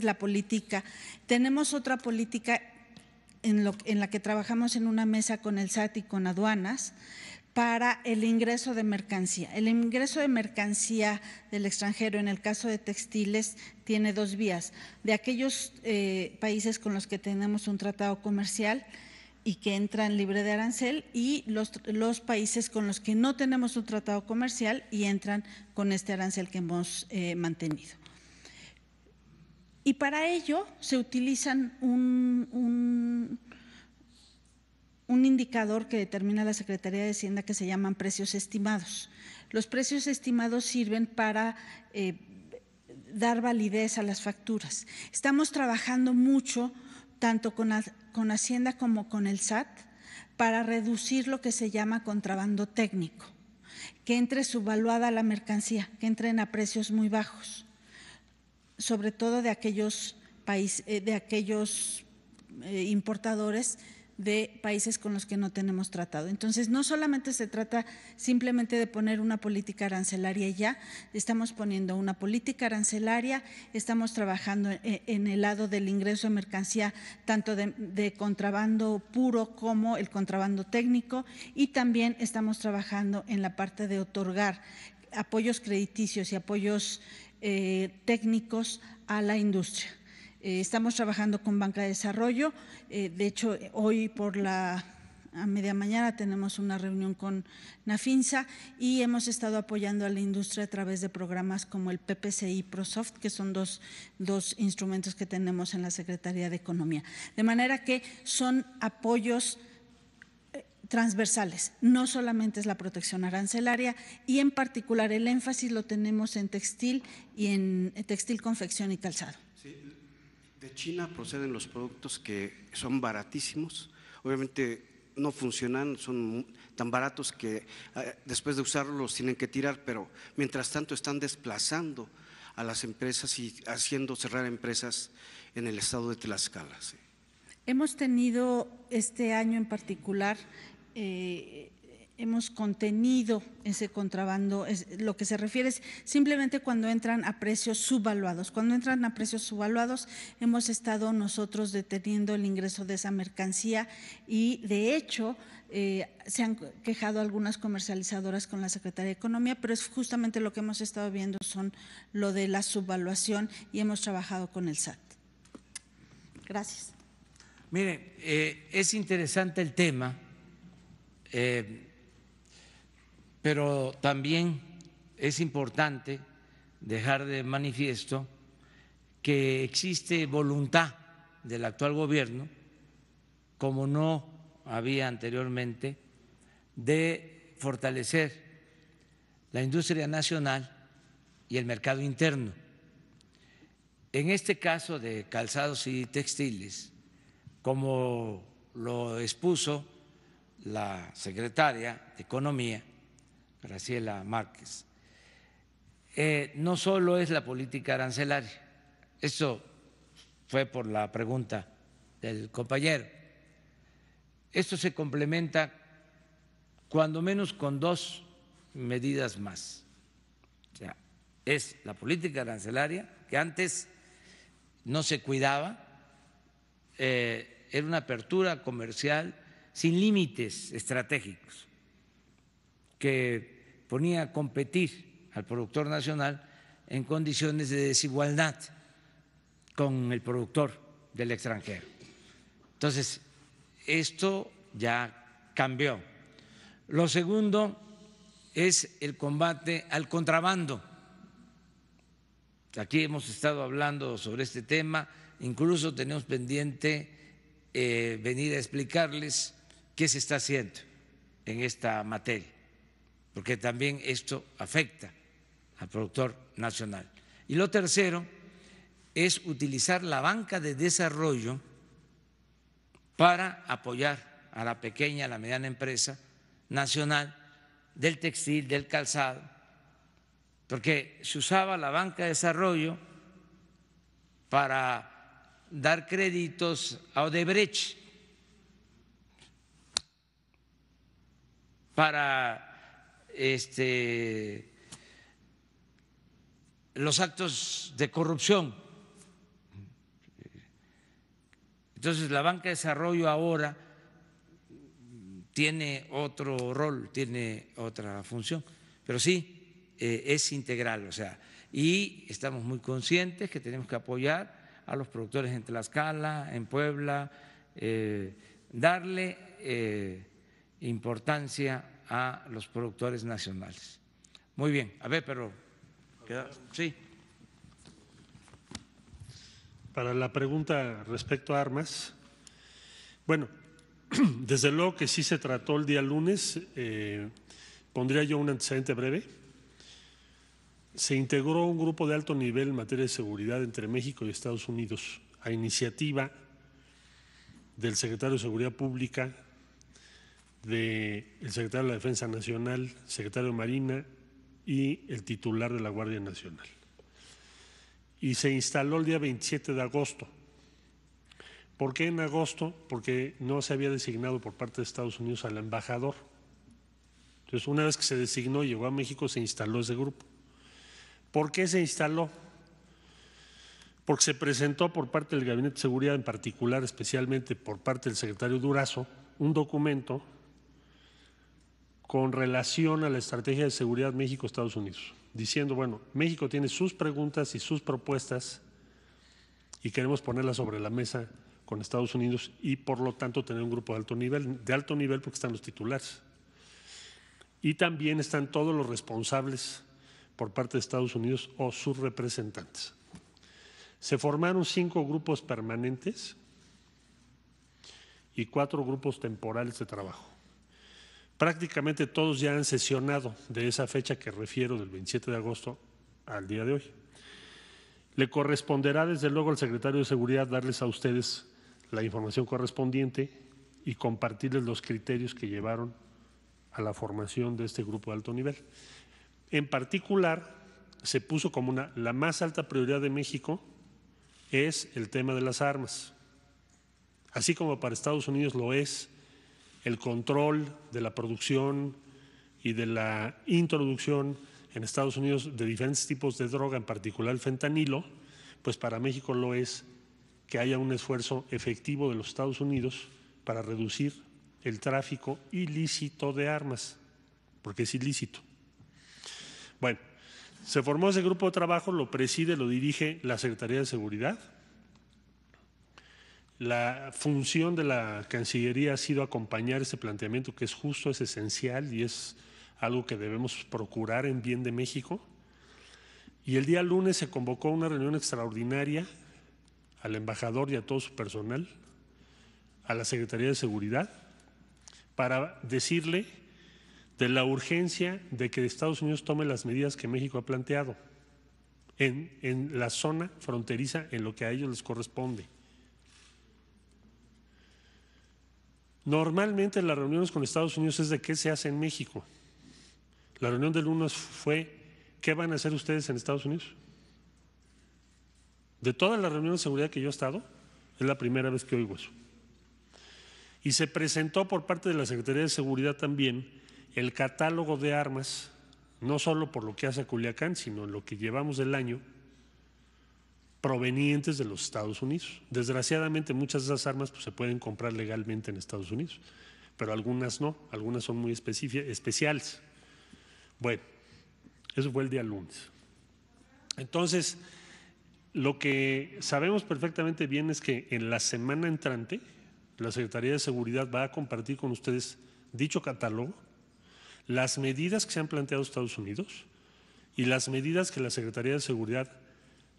la política. Tenemos otra política en, la que trabajamos en una mesa con el SAT y con aduanas para el ingreso de mercancía. El ingreso de mercancía del extranjero, en el caso de textiles, tiene dos vías. De aquellos eh, países con los que tenemos un tratado comercial, y que entran libre de arancel y los, países con los que no tenemos un tratado comercial y entran con este arancel que hemos eh, mantenido. Y para ello se utilizan un, indicador que determina la Secretaría de Hacienda que se llaman precios estimados. Los precios estimados sirven para eh, dar validez a las facturas. Estamos trabajando mucho tanto con con Hacienda como con el SAT para reducir lo que se llama contrabando técnico, que entre subvaluada la mercancía, que entren a precios muy bajos, sobre todo de aquellos, eh, de aquellos eh, importadores de países con los que no tenemos tratado. Entonces, no solamente se trata simplemente de poner una política arancelaria ya, estamos poniendo una política arancelaria, estamos trabajando e, en el lado del ingreso de mercancía, tanto de, contrabando puro como el contrabando técnico, y también estamos trabajando en la parte de otorgar apoyos crediticios y apoyos eh, técnicos a la industria. Eh, estamos trabajando con Banca de Desarrollo. Eh, de hecho, hoy por la a media mañana tenemos una reunión con Nafinsa y hemos estado apoyando a la industria a través de programas como el PPCI ProSoft, que son dos, dos instrumentos que tenemos en la Secretaría de Economía. De manera que son apoyos eh, transversales, no solamente es la protección arancelaria y en particular el énfasis lo tenemos en textil y en textil, confección y calzado. De China proceden los productos que son baratísimos, obviamente no funcionan, son tan baratos que eh, después de usarlos tienen que tirar, pero mientras tanto están desplazando a las empresas y haciendo cerrar empresas en el estado de Tlaxcala. Hemos tenido este año en particular eh, hemos contenido ese contrabando. lo que se refiere es simplemente cuando entran a precios subvaluados. Cuando entran a precios subvaluados, hemos estado nosotros deteniendo el ingreso de esa mercancía y, de hecho, eh, se han quejado algunas comercializadoras con la Secretaría de Economía, pero es justamente lo que hemos estado viendo son lo de la subvaluación y hemos trabajado con el SAT. Gracias. Mire, eh, es interesante el tema. Eh, pero también es importante dejar de manifiesto que existe voluntad del actual gobierno, como no había anteriormente, de fortalecer la industria nacional y el mercado interno. En este caso de calzados y textiles, como lo expuso la secretaria de Economía, Graciela Márquez. Eh, no solo es la política arancelaria, eso fue por la pregunta del compañero. Esto se complementa cuando menos con dos medidas más. O sea, es la política arancelaria que antes no se cuidaba, eh, era una apertura comercial sin límites estratégicos, que ponía a competir al productor nacional en condiciones de desigualdad con el productor del extranjero. Entonces, esto ya cambió. Lo segundo es el combate al contrabando. Aquí hemos estado hablando sobre este tema, incluso tenemos pendiente eh, venir a explicarles qué se está haciendo en esta materia porque también esto afecta al productor nacional. Y lo tercero es utilizar la banca de desarrollo para apoyar a la pequeña, a la mediana empresa nacional del textil, del calzado, porque se usaba la banca de desarrollo para dar créditos a Odebrecht, para este, los actos de corrupción. Entonces, la banca de desarrollo ahora tiene otro rol, tiene otra función, pero sí eh, es integral, o sea, y estamos muy conscientes que tenemos que apoyar a los productores en Tlaxcala, en Puebla, eh, darle eh, importancia a los productores nacionales. Muy bien, a ver, pero... sí. Para la pregunta respecto a armas, bueno, (clears throat) desde luego que sí se trató el día lunes, eh, pondría yo un antecedente breve. Se integró un grupo de alto nivel en materia de seguridad entre México y Estados Unidos a iniciativa del secretario de Seguridad Pública del secretario de la Defensa Nacional, secretario de Marina y el titular de la Guardia Nacional. Y se instaló el día 27 de agosto. ¿Por qué en agosto? Porque no se había designado por parte de Estados Unidos al embajador. Entonces, una vez que se designó y llegó a México, se instaló ese grupo. ¿Por qué se instaló? Porque se presentó por parte del Gabinete de Seguridad, en particular, especialmente por parte del secretario Durazo, un documento con relación a la estrategia de seguridad México-Estados Unidos, diciendo, bueno, México tiene sus preguntas y sus propuestas y queremos ponerlas sobre la mesa con Estados Unidos y por lo tanto tener un grupo de alto nivel, de alto nivel porque están los titulares. Y también están todos los responsables por parte de Estados Unidos o sus representantes. Se formaron cinco grupos permanentes y cuatro grupos temporales de trabajo. Prácticamente todos ya han sesionado de esa fecha que refiero, del 27 de agosto al día de hoy. Le corresponderá, desde luego, al secretario de Seguridad darles a ustedes la información correspondiente y compartirles los criterios que llevaron a la formación de este grupo de alto nivel. En particular, se puso como una, la más alta prioridad de México es el tema de las armas. Así como para Estados Unidos lo es el control de la producción y de la introducción en Estados Unidos de diferentes tipos de droga, en particular el fentanilo, pues para México lo es que haya un esfuerzo efectivo de los Estados Unidos para reducir el tráfico ilícito de armas, porque es ilícito. Bueno, se formó ese grupo de trabajo, lo preside, lo dirige la Secretaría de Seguridad, la función de la Cancillería ha sido acompañar ese planteamiento que es justo, es esencial y es algo que debemos procurar en bien de México. Y el día lunes se convocó una reunión extraordinaria al embajador y a todo su personal, a la Secretaría de Seguridad, para decirle de la urgencia de que Estados Unidos tome las medidas que México ha planteado en, en la zona fronteriza, en lo que a ellos les corresponde. Normalmente las reuniones con Estados Unidos es de qué se hace en México. La reunión de lunes fue qué van a hacer ustedes en Estados Unidos. De todas las reuniones de seguridad que yo he estado, es la primera vez que oigo eso. Y se presentó por parte de la Secretaría de Seguridad también el catálogo de armas, no solo por lo que hace Culiacán, sino lo que llevamos del año, provenientes de los Estados Unidos. Desgraciadamente muchas de esas armas pues, se pueden comprar legalmente en Estados Unidos, pero algunas no, algunas son muy especiales. Bueno, eso fue el día lunes. Entonces, lo que sabemos perfectamente bien es que en la semana entrante la Secretaría de Seguridad va a compartir con ustedes dicho catálogo, las medidas que se han planteado Estados Unidos y las medidas que la Secretaría de Seguridad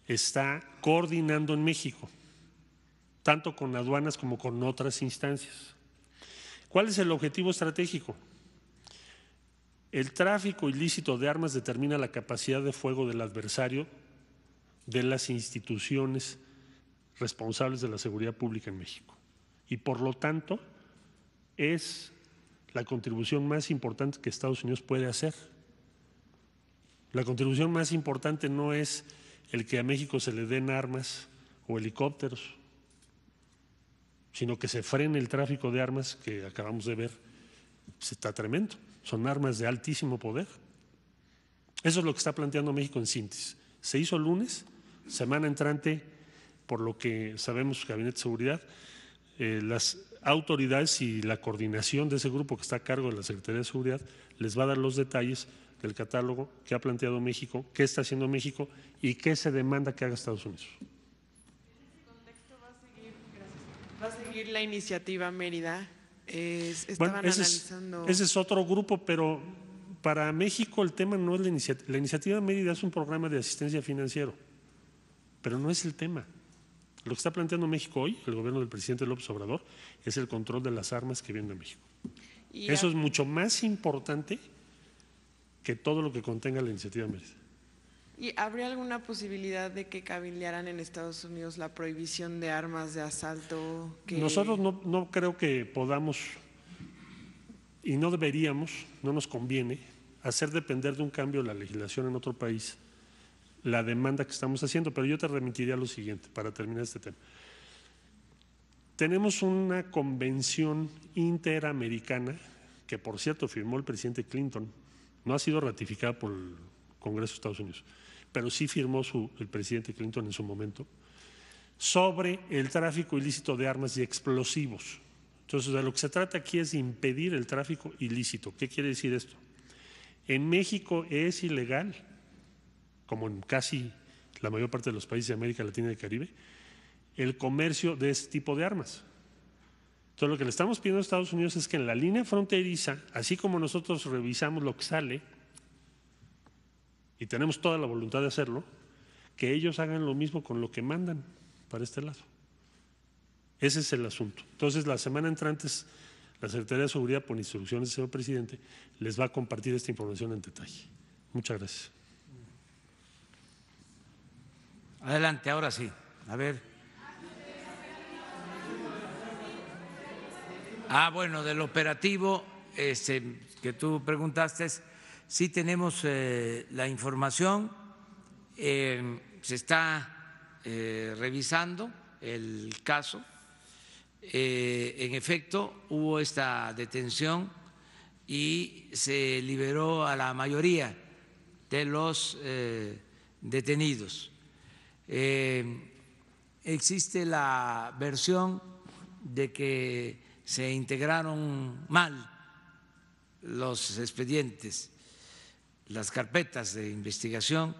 está coordinando en México, tanto con aduanas como con otras instancias. ¿Cuál es el objetivo estratégico? El tráfico ilícito de armas determina la capacidad de fuego del adversario de las instituciones responsables de la seguridad pública en México. Y por lo tanto, es la contribución más importante que Estados Unidos puede hacer. La contribución más importante no es el que a México se le den armas o helicópteros, sino que se frene el tráfico de armas que acabamos de ver. se pues, está tremendo. Son armas de altísimo poder. Eso es lo que está planteando México en síntesis. Se hizo lunes, semana entrante, por lo que sabemos, Gabinete de Seguridad, eh, las autoridades y la coordinación de ese grupo que está a cargo de la Secretaría de Seguridad les va a dar los detalles del catálogo que ha planteado México, qué está haciendo México y qué se demanda que haga Estados Unidos. En contexto, ¿Va a seguir la iniciativa Mérida? ese analizando. Es, ese es otro grupo, pero para México el tema no es la iniciativa. La iniciativa Mérida es un programa de asistencia financiero, pero no es el tema. Lo que está planteando México hoy, el gobierno del presidente López Obrador, es el control de las armas que vienen a México. Eso es mucho más importante que todo lo que contenga la iniciativa merece. ¿Y habría alguna posibilidad de que cabildearan en Estados Unidos la prohibición de armas de asalto? Nosotros no, no creo que podamos y no deberíamos, no nos conviene, hacer depender de un cambio de la legislación en otro país la demanda que estamos haciendo, pero yo te remitiría lo siguiente para terminar este tema. Tenemos una convención interamericana que, por cierto, firmó el presidente Clinton no ha sido ratificada por el Congreso de Estados Unidos, pero sí firmó el presidente Clinton en su momento sobre el tráfico ilícito de armas y explosivos. Entonces, de lo que se trata aquí es impedir el tráfico ilícito. ¿Qué quiere decir esto? En México es ilegal, como en casi la mayor parte de los países de América Latina y el Caribe, el comercio de este tipo de armas. Entonces lo que le estamos pidiendo a Estados Unidos es que en la línea fronteriza, así como nosotros revisamos lo que sale, y tenemos toda la voluntad de hacerlo, que ellos hagan lo mismo con lo que mandan para este lado. Ese es el asunto. Entonces, la semana entrante, la Secretaría de Seguridad, por instrucciones del señor presidente, les va a compartir esta información en detalle. Muchas gracias. Adelante, ahora sí. A ver. Ah, bueno, del operativo este, que tú preguntaste, sí tenemos eh, la información, eh, se está eh, revisando el caso. en efecto, hubo esta detención y se liberó a la mayoría de los detenidos. existe la versión de que se integraron mal los expedientes, las carpetas de investigación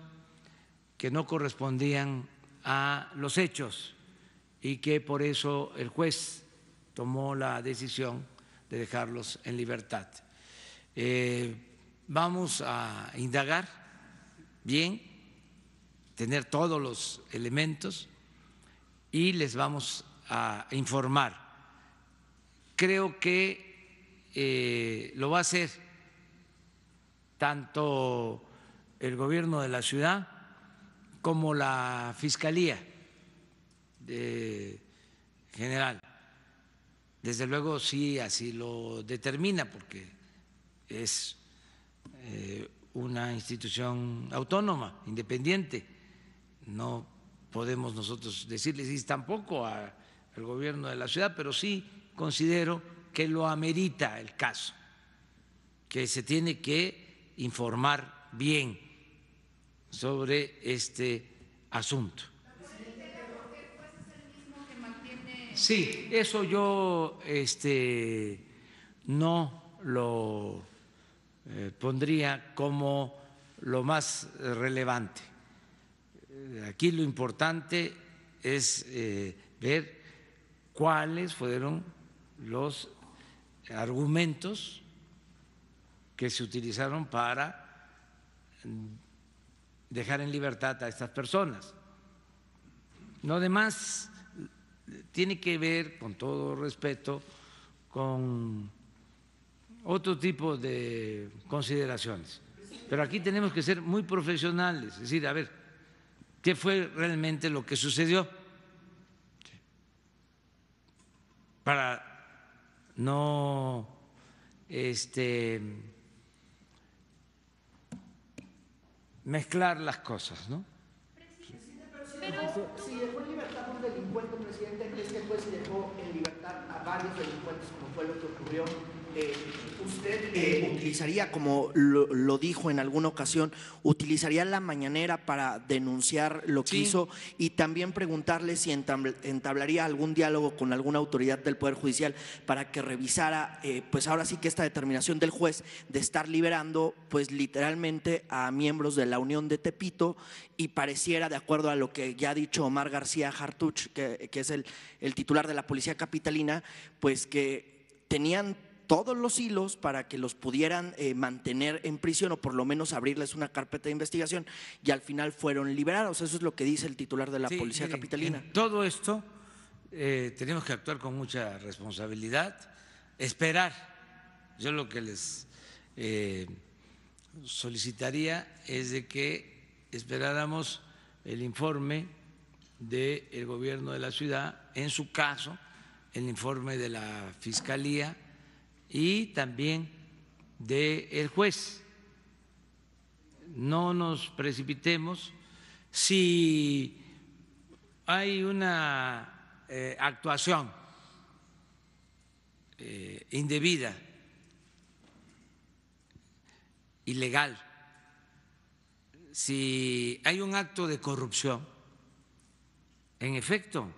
que no correspondían a los hechos y que por eso el juez tomó la decisión de dejarlos en libertad. Eh, vamos a indagar bien, tener todos los elementos y les vamos a informar Creo que eh, lo va a hacer tanto el gobierno de la ciudad como la Fiscalía General. Desde luego sí, así lo determina, porque es eh, una institución autónoma, independiente. No podemos nosotros decirles, y tampoco al gobierno de la ciudad, pero sí considero que lo amerita el caso, que se tiene que informar bien sobre este asunto. Sí, eso yo este, no lo eh, pondría como lo más relevante. Aquí lo importante es eh, ver cuáles fueron los argumentos que se utilizaron para dejar en libertad a estas personas. Lo demás tiene que ver, con todo respeto, con otro tipo de consideraciones. Pero aquí tenemos que ser muy profesionales, es decir, a ver, ¿qué fue realmente lo que sucedió? Para no este, mezclar las cosas, ¿no? si dejó en libertad a un delincuente, presidente, es que el juez dejó en libertad a varios delincuentes, como fue lo que ocurrió usted eh, utilizaría, como lo, dijo en alguna ocasión, utilizaría la mañanera para denunciar lo que hizo y también preguntarle si entablaría algún diálogo con alguna autoridad del Poder Judicial para que revisara, eh, pues ahora sí que esta determinación del juez de estar liberando, pues literalmente a miembros de la Unión de Tepito y pareciera, de acuerdo a lo que ya ha dicho Omar García Hartuch, que, es el, el titular de la Policía Capitalina, pues que tenían todos los hilos para que los pudieran eh, mantener en prisión o por lo menos abrirles una carpeta de investigación y al final fueron liberados. Eso es lo que dice el titular de la Policía Capitalina. todo esto eh, tenemos que actuar con mucha responsabilidad, esperar. Yo lo que les eh, solicitaría es de que esperáramos el informe del el gobierno de la ciudad, en su caso, el informe de la Fiscalía y también del juez. No nos precipitemos. Si hay una eh, actuación eh, indebida, ilegal, si hay un acto de corrupción, en efecto,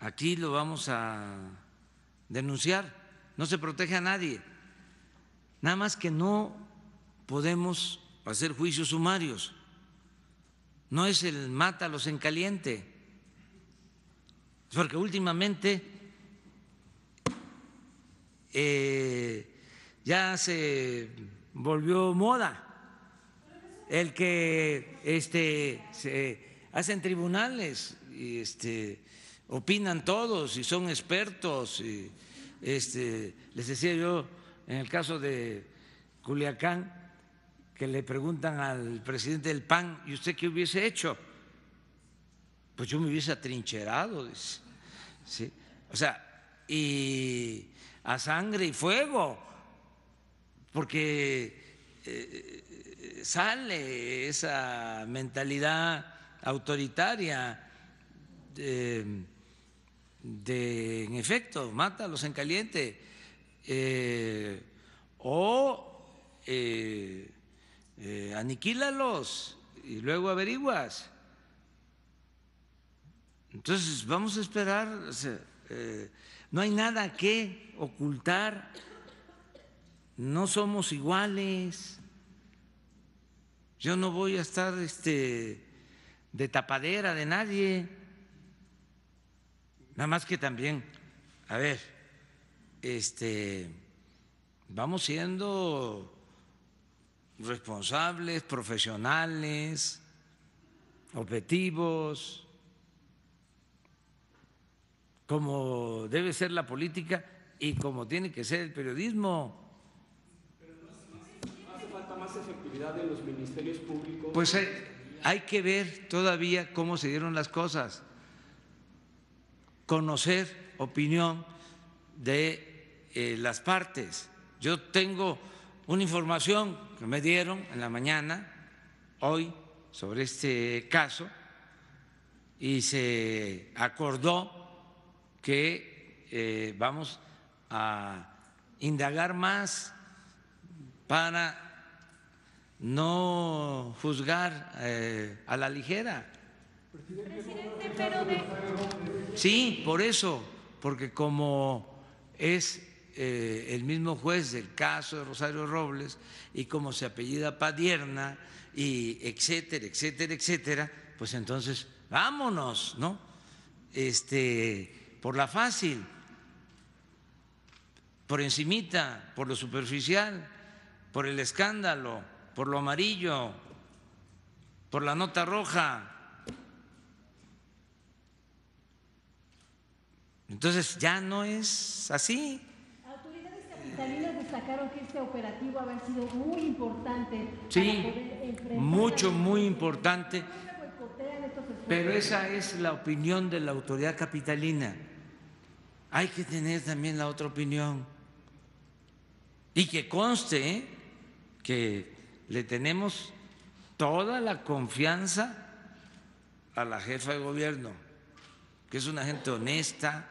aquí lo vamos a denunciar no se protege a nadie. Nada más que no podemos hacer juicios sumarios. No es el mátalos en caliente. Porque últimamente eh, ya se volvió moda el que este, se hacen tribunales y este, opinan todos y son expertos. Y, este, les decía yo, en el caso de Culiacán, que le preguntan al presidente del PAN, ¿y usted qué hubiese hecho? Pues yo me hubiese atrincherado, O sea, y a sangre y fuego, porque eh, eh, sale esa mentalidad autoritaria. Eh, de, en efecto, mátalos en caliente, eh, o eh, eh, aniquílalos y luego averiguas. Entonces, vamos a esperar, eh, no hay nada que ocultar, no somos iguales. Yo no voy a estar este, de tapadera de nadie. Nada más que también, a ver, este, vamos siendo responsables, profesionales, objetivos, como debe ser la política y como tiene que ser el periodismo. hace falta más efectividad en los ministerios públicos. Pues eh, hay que ver todavía cómo se dieron las cosas conocer opinión de eh, las partes. Yo tengo una información que me dieron en la mañana, hoy, sobre este caso, y se acordó que eh, vamos a indagar más para no juzgar eh, a la ligera. Sí, por eso, porque como es eh, el mismo juez del caso de Rosario Robles y como se apellida Padierna y etcétera, etcétera, etcétera, pues entonces vámonos, ¿no? Este, por la fácil, por encimita, por lo superficial, por el escándalo, por lo amarillo, por la nota roja. Entonces ya no es así. Autoridades capitalinas destacaron que este operativo había sido muy importante. mucho, muy importante. Pero esa es la opinión de la autoridad capitalina. Hay que tener también la otra opinión. Y que conste ¿eh? que le tenemos toda la confianza a la jefa de gobierno, que es una gente honesta,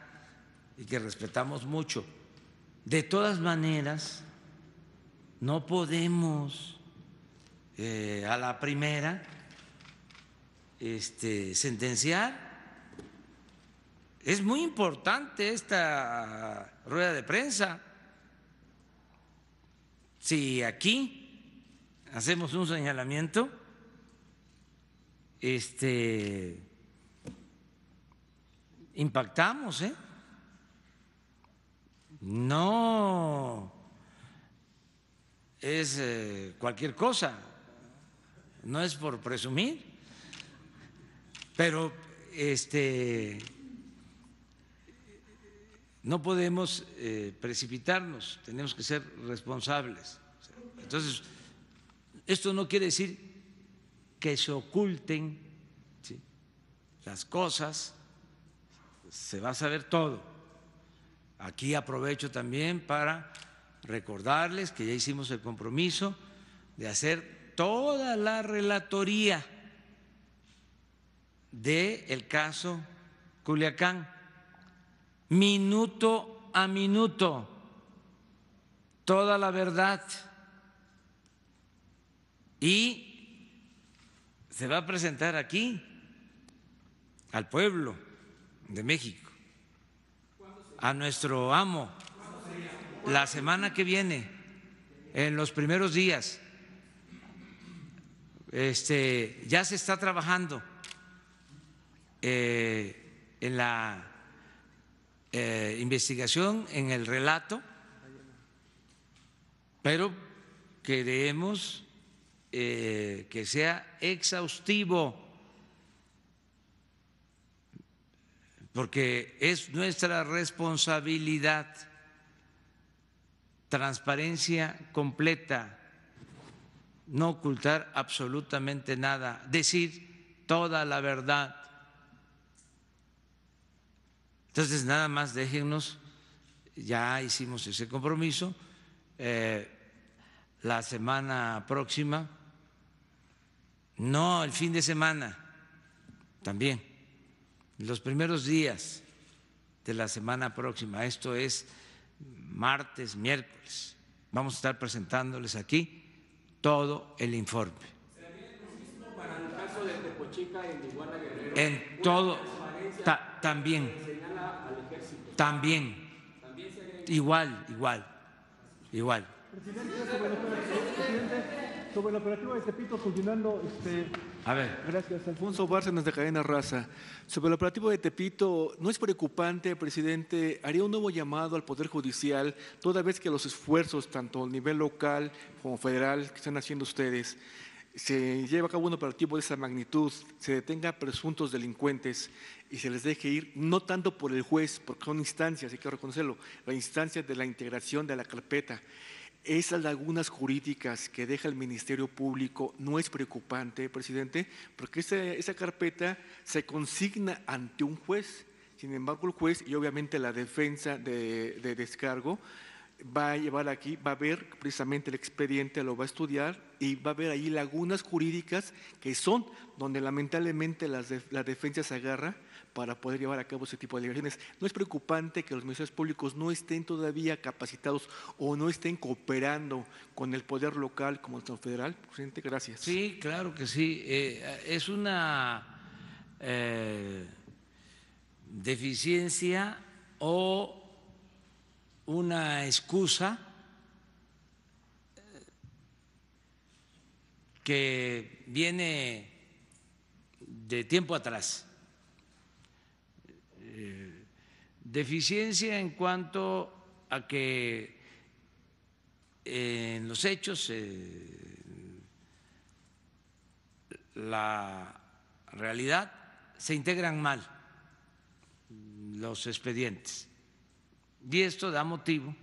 y que respetamos mucho. De todas maneras, no podemos eh, a la primera este, sentenciar. Es muy importante esta rueda de prensa. Si aquí hacemos un señalamiento, este, impactamos, ¿eh? no es eh, cualquier cosa, no es por presumir, pero este, no podemos eh, precipitarnos, tenemos que ser responsables. Entonces, esto no quiere decir que se oculten las cosas, se va a saber todo, Aquí aprovecho también para recordarles que ya hicimos el compromiso de hacer toda la relatoría del caso Culiacán, minuto a minuto, toda la verdad. Y se va a presentar aquí al pueblo de México a nuestro amo la semana que viene, en los primeros días. Este, ya se está trabajando eh, en la eh, investigación, en el relato, pero queremos eh, que sea exhaustivo porque es nuestra responsabilidad, transparencia completa, no ocultar absolutamente nada, decir toda la verdad. Entonces, nada más déjenos, ya hicimos ese compromiso, eh, la semana próxima, no, el fin de semana también los primeros días de la semana próxima, esto es martes, miércoles, vamos a estar presentándoles aquí todo el informe. Para el caso de en, en todo, también, también, igual, igual, igual. Presidente, sobre la operativa de Tepito, continuando, este, Gracias, Alfonso Bárcenas de Cadena Raza. Sobre el operativo de Tepito, ¿no es preocupante, presidente? ¿Haría un nuevo llamado al Poder Judicial, toda vez que los esfuerzos, tanto a nivel local como federal, que están haciendo ustedes, se lleva a cabo un operativo de esa magnitud, se detenga a presuntos delincuentes y se les deje ir, no tanto por el juez, porque son instancias, hay que reconocerlo, la instancia de la integración de la carpeta, esas lagunas jurídicas que deja el Ministerio Público no es preocupante, presidente, porque esa, carpeta se consigna ante un juez. Sin embargo, el juez y obviamente la defensa de, descargo va a llevar aquí, va a ver precisamente el expediente, lo va a estudiar y va a ver ahí lagunas jurídicas que son donde lamentablemente la defensa se agarra para poder llevar a cabo ese tipo de alegaciones. ¿No es preocupante que los ministerios públicos no estén todavía capacitados o no estén cooperando con el poder local como el federal? Presidente, gracias. Sí, claro que sí. Eh, es una eh, deficiencia o una excusa eh, que viene de tiempo atrás. Eh, deficiencia en cuanto a que eh, en los hechos eh, la realidad se integran mal los expedientes. Y esto da motivo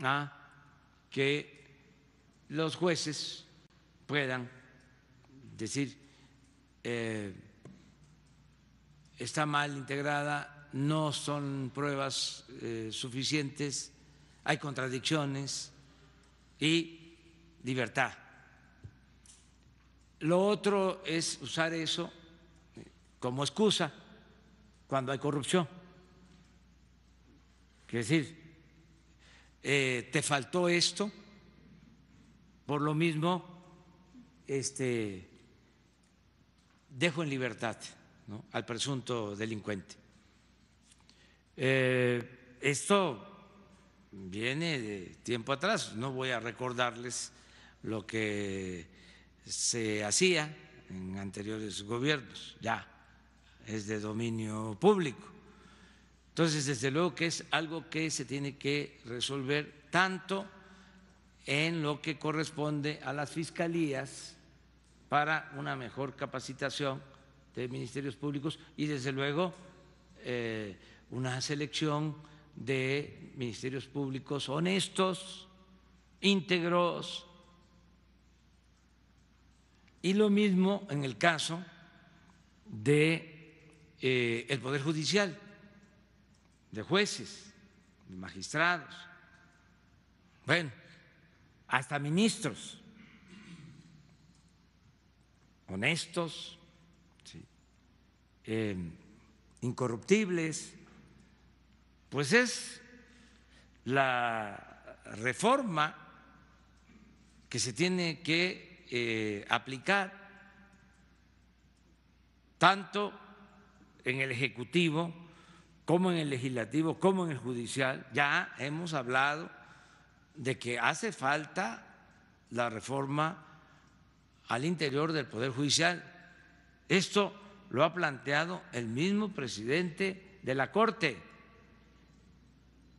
a que los jueces puedan decir, está mal integrada, no son pruebas eh, suficientes, hay contradicciones y libertad. Lo otro es usar eso eh, como excusa cuando hay corrupción. Quiere decir, eh, te faltó esto, por lo mismo, este, dejo en libertad al presunto delincuente. Eh, esto viene de tiempo atrás, no voy a recordarles lo que se hacía en anteriores gobiernos, ya es de dominio público. Entonces, desde luego que es algo que se tiene que resolver tanto en lo que corresponde a las fiscalías para una mejor capacitación de ministerios públicos y desde luego eh, una selección de ministerios públicos honestos, íntegros. Y lo mismo en el caso de eh, el poder judicial, de jueces, magistrados, bueno, hasta ministros honestos, Em, incorruptibles, pues es la reforma que se tiene que eh, aplicar tanto en el Ejecutivo como en el Legislativo, como en el Judicial. Ya hemos hablado de que hace falta la reforma al interior del Poder Judicial. Esto lo ha planteado el mismo presidente de la Corte.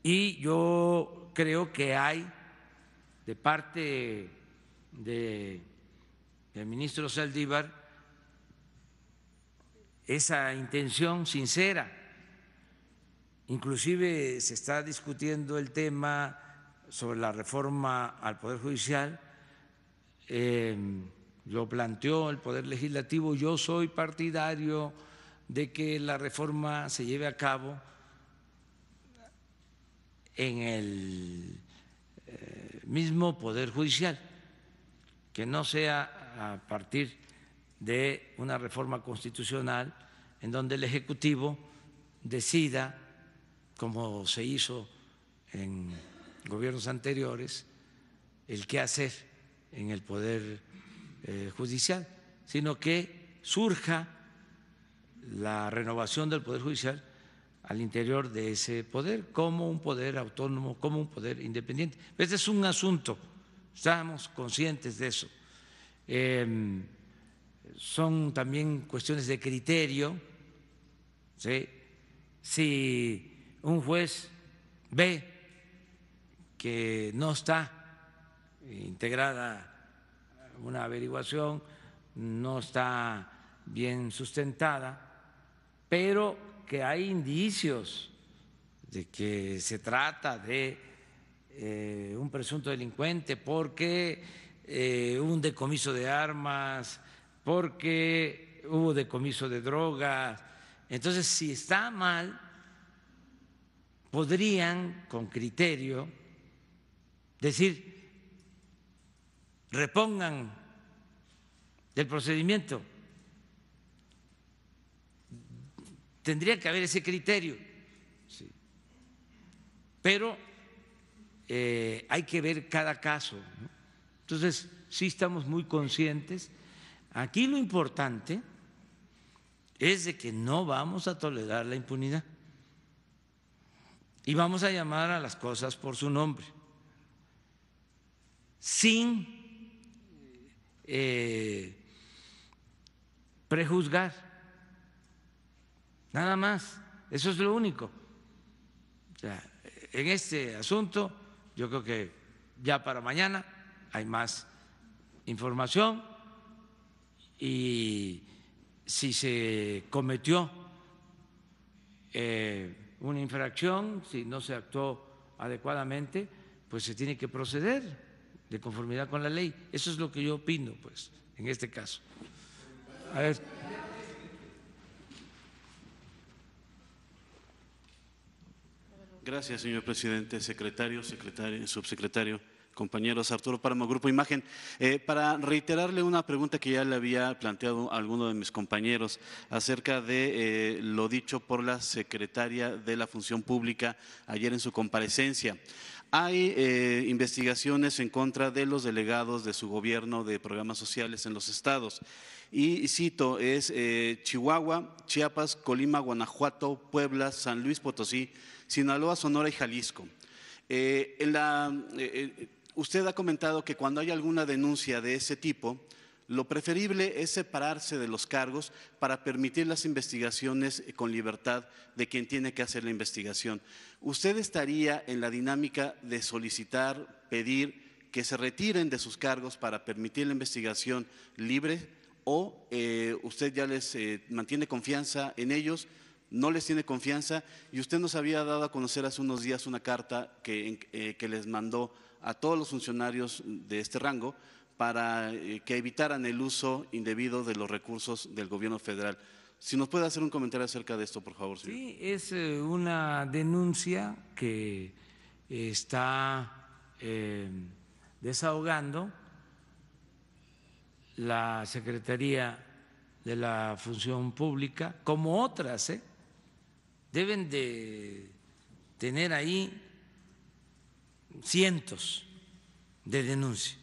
Y yo creo que hay de parte del ministro Saldívar esa intención sincera. Inclusive se está discutiendo el tema sobre la reforma al Poder Judicial. Eh, lo planteó el Poder Legislativo, yo soy partidario de que la reforma se lleve a cabo en el eh, mismo Poder Judicial, que no sea a partir de una reforma constitucional en donde el Ejecutivo decida, como se hizo en gobiernos anteriores, el qué hacer en el Poder eh, judicial, sino que surja la renovación del Poder Judicial al interior de ese poder, como un poder autónomo, como un poder independiente. Ese es un asunto, estamos conscientes de eso. Em, son también cuestiones de criterio. Si un juez ve que no está integrada una averiguación, no está bien sustentada, pero que hay indicios de que se trata de eh, un presunto delincuente porque eh, hubo un decomiso de armas, porque hubo decomiso de drogas. Entonces, si está mal, podrían, con criterio, decir, repongan el procedimiento. Tendría que haber ese criterio, sí. pero eh, hay que ver cada caso. Entonces, sí estamos muy conscientes. Aquí lo importante es de que no vamos a tolerar la impunidad y vamos a llamar a las cosas por su nombre, sin eh, prejuzgar, nada más, eso es lo único. en este asunto, yo creo que ya para mañana hay más información y si se cometió eh, una infracción, si no se actuó adecuadamente, pues se tiene que proceder de conformidad con la ley. Eso es lo que yo opino, pues, en este caso. Gracias, señor presidente, secretario, secretario, subsecretario, compañeros. Arturo Paramo, Grupo Imagen. Eh, para reiterarle una pregunta que ya le había planteado alguno de mis compañeros acerca de eh, lo dicho por la secretaria de la Función Pública ayer en su comparecencia. Hay eh, investigaciones en contra de los delegados de su gobierno de programas sociales en los estados. Y cito, es eh, Chihuahua, Chiapas, Colima, Guanajuato, Puebla, San Luis Potosí, Sinaloa, Sonora y Jalisco. Eh, usted ha comentado que cuando hay alguna denuncia de ese tipo, lo preferible es separarse de los cargos para permitir las investigaciones con libertad de quien tiene que hacer la investigación. ¿Usted estaría en la dinámica de solicitar, pedir que se retiren de sus cargos para permitir la investigación libre o eh, usted ya les eh, mantiene confianza en ellos? no les tiene confianza y usted nos había dado a conocer hace unos días una carta que eh, les mandó a todos los funcionarios de este rango para eh, que evitaran el uso indebido de los recursos del gobierno federal. Si nos puede hacer un comentario acerca de esto, por favor, señor. Sí, es eh, una denuncia que está eh, desahogando la Secretaría de la Función Pública, como otras, deben de tener ahí cientos de denuncias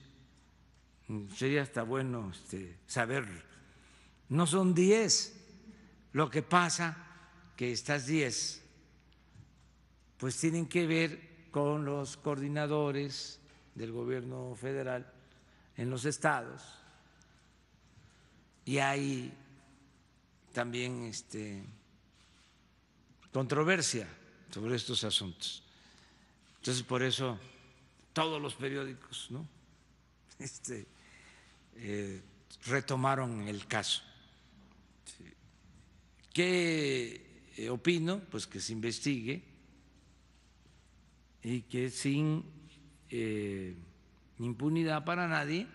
Mm, sería hasta bueno este, saberlo. No son diez lo que pasa que estas diez pues tienen que ver con los coordinadores del gobierno federal en los estados y hay también este, controversia sobre estos asuntos. Entonces, por eso todos los periódicos, ¿no? (laughs) Este, eh, retomaron el caso. ¿Qué eh, opino? Pues que se investigue y que sin eh, impunidad para nadie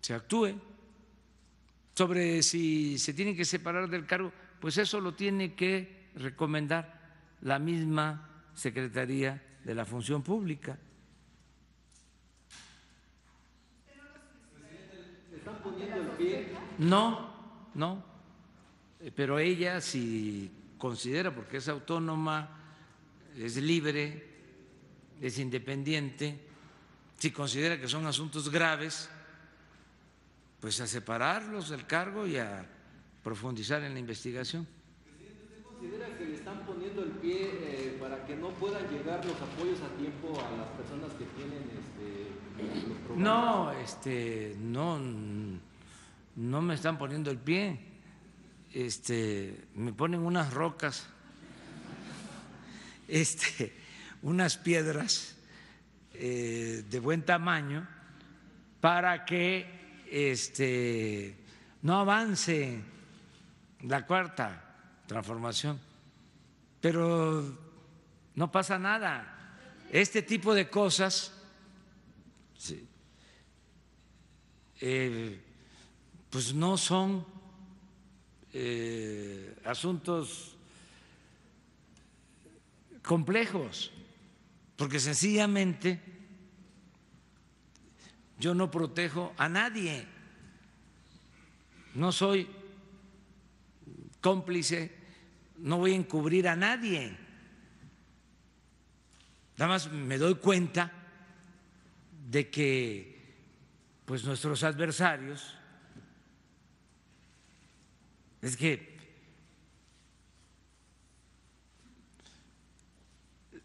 se actúe. Sobre si se tiene que separar del cargo, pues eso lo tiene que recomendar la misma Secretaría de la Función Pública. No, no. Eh, pero ella, si considera, porque es autónoma, es libre, es independiente, si considera que son asuntos graves, pues a separarlos del cargo y a profundizar en la investigación. Presidente, ¿usted considera que le están poniendo el pie eh, para que no puedan llegar los apoyos a tiempo a las personas que tienen este, problemas? No, este, no no me están poniendo el pie, este, me ponen unas rocas, (laughs) este, unas piedras eh, de buen tamaño para que este, no avance la cuarta transformación. Pero no pasa nada. Este tipo de cosas... Sí, eh, pues no son eh, asuntos complejos, porque sencillamente yo no protejo a nadie, no soy cómplice, no voy a encubrir a nadie, nada más me doy cuenta de que pues nuestros adversarios es que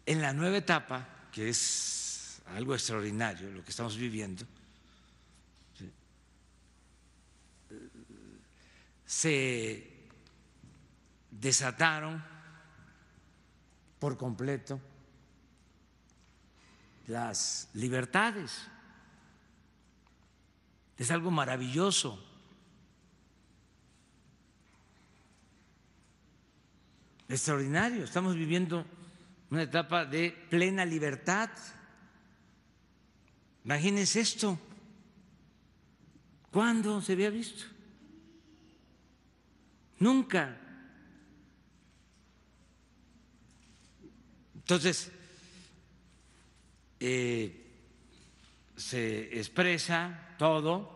en la nueva etapa, que es algo extraordinario lo que estamos viviendo, se desataron por completo las libertades. Es algo maravilloso. extraordinario. Estamos viviendo una etapa de plena libertad. Imagínense esto. ¿Cuándo se había visto? Nunca. Entonces, eh, se expresa todo,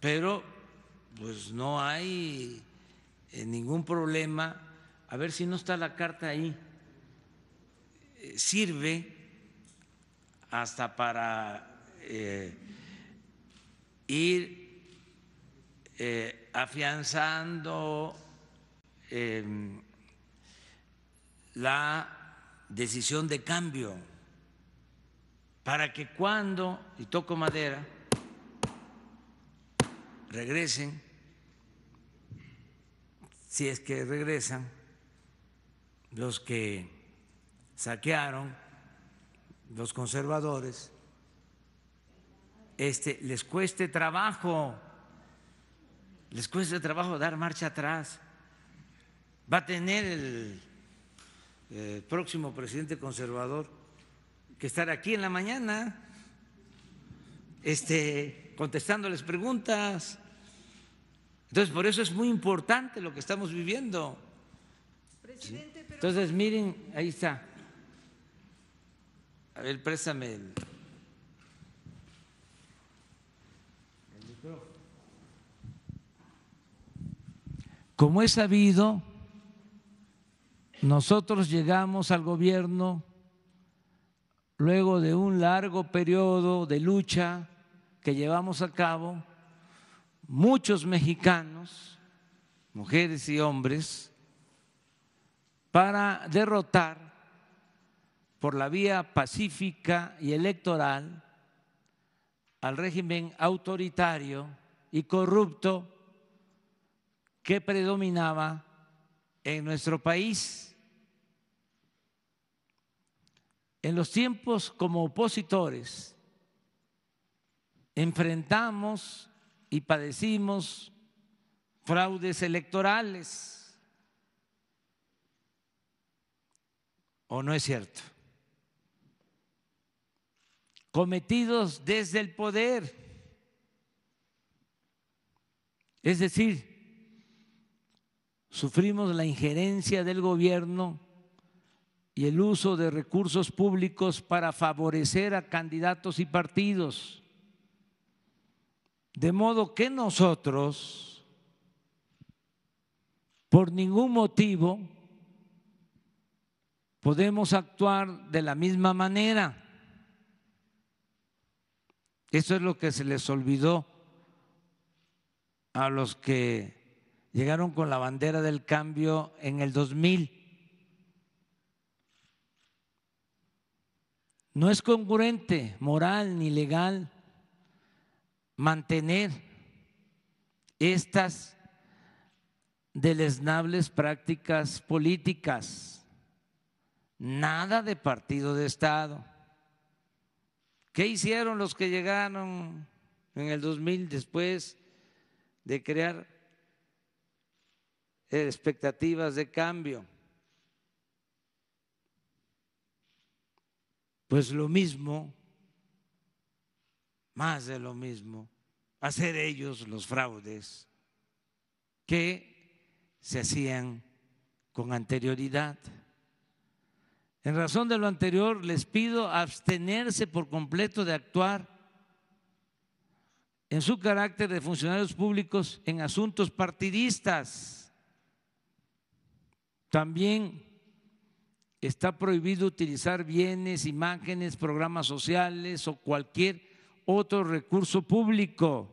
pero pues no hay eh, ningún problema. A ver si no está la carta ahí. Eh, sirve hasta para eh, ir afianzando em, la decisión de cambio para que cuando, y toco madera, regresen si es que regresan los que saquearon, los conservadores, este, les cueste trabajo, les cueste trabajo dar marcha atrás. Va a tener el, próximo presidente conservador que estar aquí en la mañana, este, contestándoles preguntas. Entonces, por eso es muy importante lo que estamos viviendo. Entonces, miren, ahí está. A ver, préstame Como es sabido, nosotros llegamos al gobierno luego de un largo periodo de lucha que llevamos a cabo muchos mexicanos, mujeres y hombres, para derrotar por la vía pacífica y electoral al régimen autoritario y corrupto que predominaba en nuestro país. En los tiempos como opositores enfrentamos y padecimos fraudes electorales. ¿O no es cierto? Cometidos desde el poder. Es decir, sufrimos la injerencia del gobierno y el uso de recursos públicos para favorecer a candidatos y partidos. De modo que nosotros, por ningún motivo, podemos actuar de la misma manera. Eso es lo que se les olvidó a los que llegaron con la bandera del cambio en el 2000. No es congruente moral ni legal mantener estas deleznables prácticas políticas. Nada de partido de Estado. ¿Qué hicieron los que llegaron en el 2000 después de crear expectativas de cambio? Pues lo mismo más de lo mismo, hacer ellos los fraudes que se hacían con anterioridad. En razón de lo anterior, les pido abstenerse por completo de actuar en su carácter de funcionarios públicos en asuntos partidistas. También está prohibido utilizar bienes, imágenes, programas sociales o cualquier otro recurso público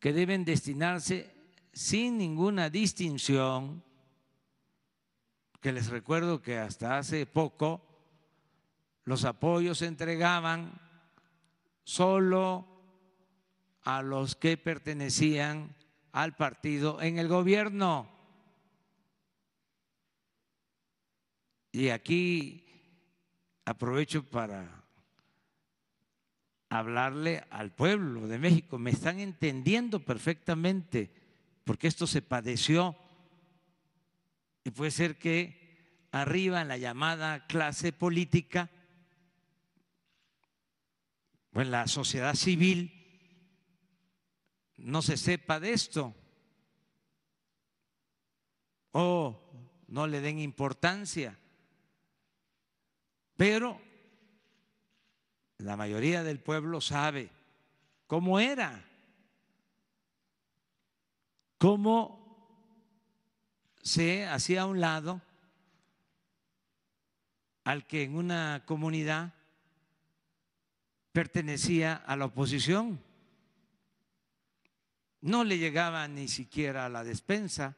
que deben destinarse sin ninguna distinción, que les recuerdo que hasta hace poco los apoyos se entregaban solo a los que pertenecían al partido en el gobierno. Y aquí aprovecho para hablarle al pueblo de México. Me están entendiendo perfectamente porque esto se padeció y puede ser que arriba en la llamada clase política o pues en la sociedad civil no se sepa de esto o no le den importancia. Pero la mayoría del pueblo sabe cómo era, cómo se hacía a un lado al que en una comunidad pertenecía a la oposición. No le llegaba ni siquiera a la despensa,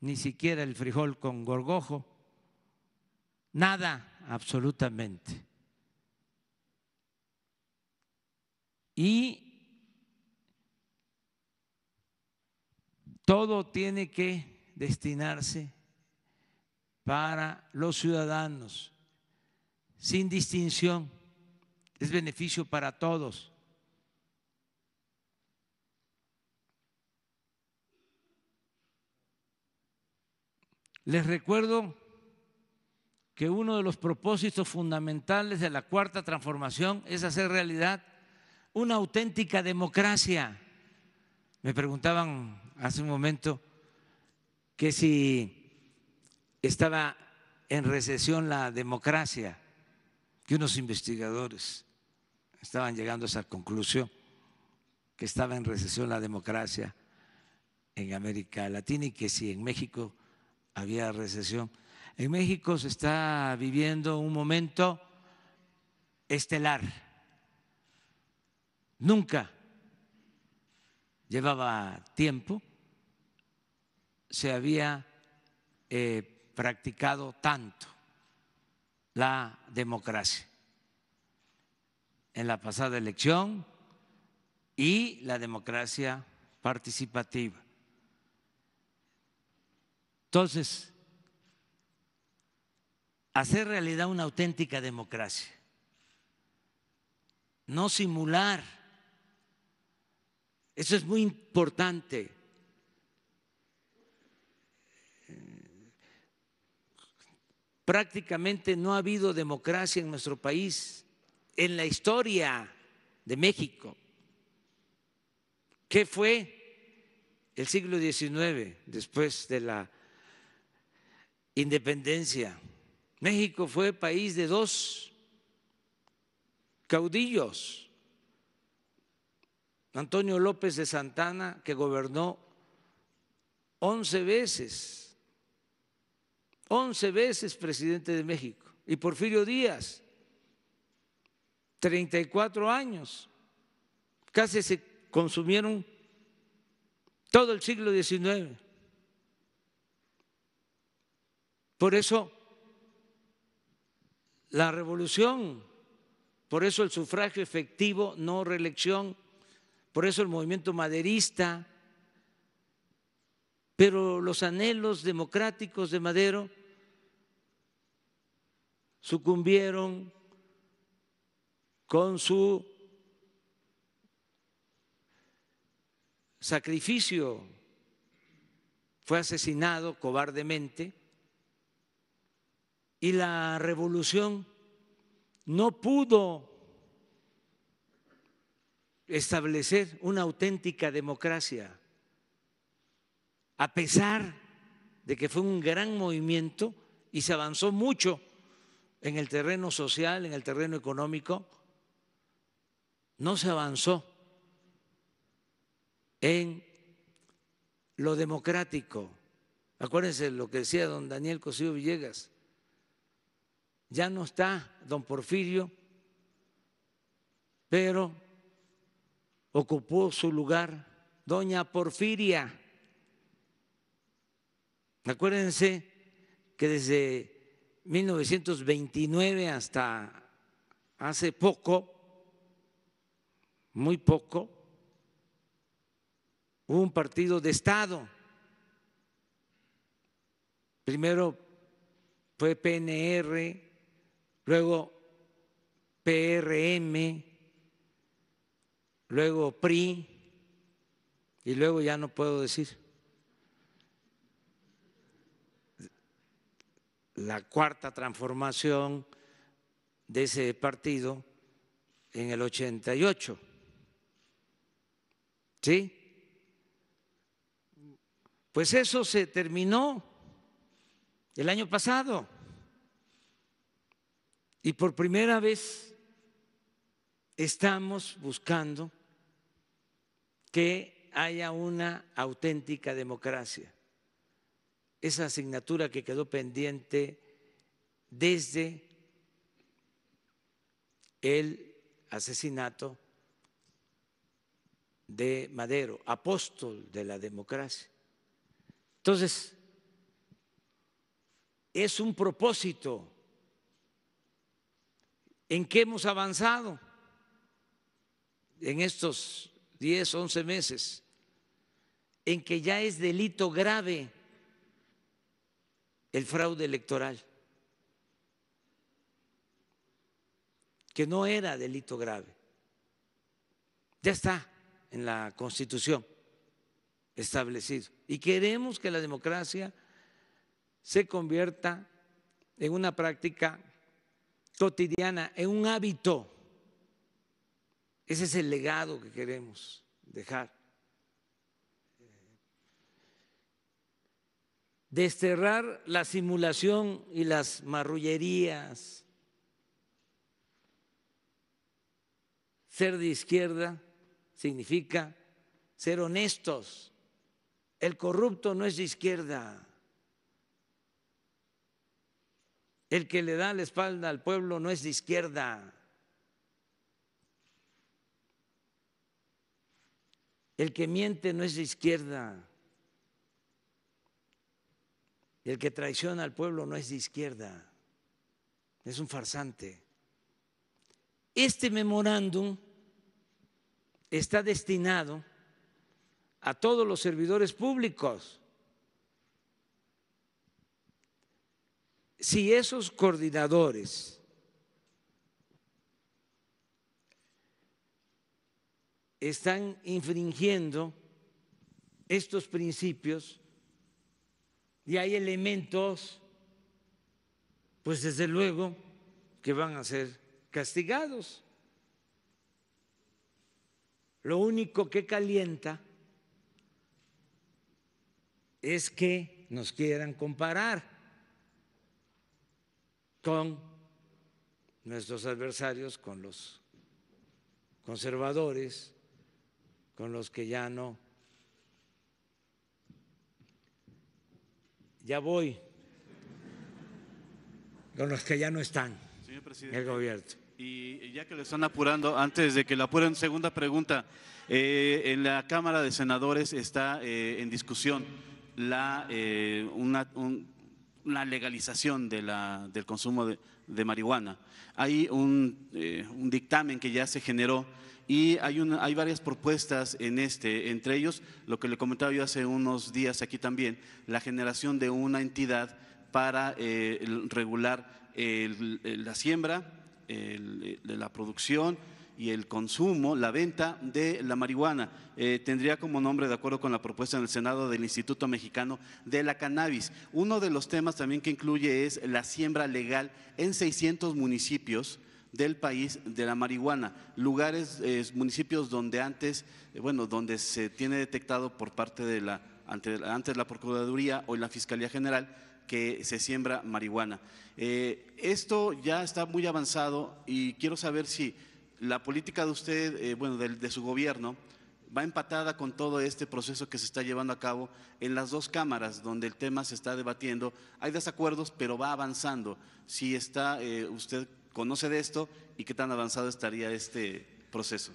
ni siquiera el frijol con gorgojo, nada absolutamente. Y todo tiene que destinarse para los ciudadanos, sin distinción, es beneficio para todos. Les recuerdo que uno de los propósitos fundamentales de la cuarta transformación es hacer realidad una auténtica democracia. Me preguntaban hace un momento que si estaba en recesión la democracia, que unos investigadores estaban llegando a esa conclusión, que estaba en recesión la democracia en América Latina y que si en México había recesión. En México se está viviendo un momento estelar nunca llevaba tiempo, se había eh, practicado tanto la democracia en la pasada elección y la democracia participativa. Entonces, hacer realidad una auténtica democracia, no simular eso es muy importante. Prácticamente no ha habido democracia en nuestro país en la historia de México. ¿Qué fue el siglo XIX después de la independencia? México fue país de dos caudillos Antonio López de Santana, que gobernó once veces, once veces presidente de México, y Porfirio Díaz, 34 años, casi se consumieron todo el siglo XIX. Por eso la revolución, por eso el sufragio efectivo, no reelección, por eso el movimiento maderista, pero los anhelos democráticos de Madero sucumbieron con su sacrificio. Fue asesinado cobardemente y la revolución no pudo establecer una auténtica democracia, a pesar de que fue un gran movimiento y se avanzó mucho en el terreno social, en el terreno económico, no se avanzó en lo democrático. Acuérdense lo que decía don Daniel Cosío Villegas. Ya no está don Porfirio, pero ocupó su lugar doña Porfiria. Acuérdense que desde 1929 hasta hace poco, muy poco, hubo un partido de Estado. Primero fue PNR, luego PRM, luego PRI, y luego ya no puedo decir. La cuarta transformación de ese partido en el 88. ¿Sí? Pues eso se terminó el año pasado. Y por primera vez estamos buscando que haya una auténtica democracia. Esa asignatura que quedó pendiente desde el asesinato de Madero, apóstol de la democracia. Entonces, es un propósito en que hemos avanzado en estos 10, 11 meses, en que ya es delito grave el fraude electoral, que no era delito grave. Ya está en la Constitución establecido. Y queremos que la democracia se convierta en una práctica cotidiana, en un hábito ese es el legado que queremos dejar. Desterrar la simulación y las marrullerías. Ser de izquierda significa ser honestos. El corrupto no es de izquierda. El que le da la espalda al pueblo no es de izquierda. El que miente no es de izquierda. El que traiciona al pueblo no es de izquierda. Es un farsante. Este memorándum está destinado a todos los servidores públicos. Si esos coordinadores están infringiendo estos principios y hay elementos, pues desde luego, que van a ser castigados. Lo único que calienta es que nos quieran comparar con nuestros adversarios, con los conservadores, con los que ya no. Ya voy con los que ya no están Señor presidente, el gobierno. Y ya que lo están apurando, antes de que lo apuren, segunda pregunta. Eh, en la Cámara de Senadores está eh, en discusión la, eh, una, legalización de la, del consumo de, de marihuana. Hay un, un dictamen que ya se generó y hay, hay varias propuestas en este, entre ellos lo que le comentaba yo hace unos días aquí también, la generación de una entidad para eh, regular la siembra, la producción y el consumo, la venta de la marihuana. Eh, tendría como nombre, de acuerdo con la propuesta en el Senado del Instituto Mexicano de la Cannabis. Uno de los temas también que incluye es la siembra legal en 600 municipios del país de la marihuana. Lugares, eh, municipios donde antes, eh, bueno, donde se tiene detectado por parte de la, ante, antes la Procuraduría o la Fiscalía General que se siembra marihuana. Eh, esto ya está muy avanzado y quiero saber si la política de usted, bueno, de, de su gobierno, va empatada con todo este proceso que se está llevando a cabo en las dos cámaras donde el tema se está debatiendo. Hay desacuerdos, pero va avanzando. Si está usted conoce de esto y qué tan avanzado estaría este proceso.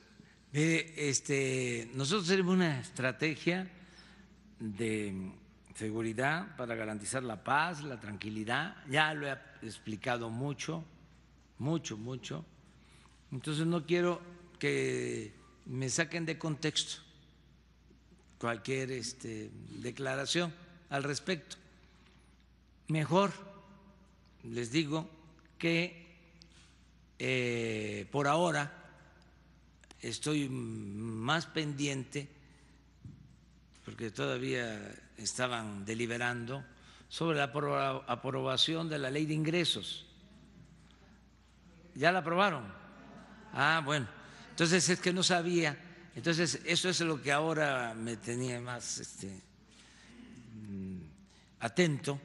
Mire, este, nosotros tenemos una estrategia de seguridad para garantizar la paz, la tranquilidad, ya lo he explicado mucho, mucho, mucho. Entonces no quiero que me saquen de contexto cualquier este, declaración al respecto. Mejor les digo que eh, por ahora estoy más pendiente, porque todavía estaban deliberando, sobre la aprobación de la ley de ingresos. ¿Ya la aprobaron? Ah, bueno. Entonces es que no sabía. Entonces eso es lo que ahora me tenía más este, mm, atento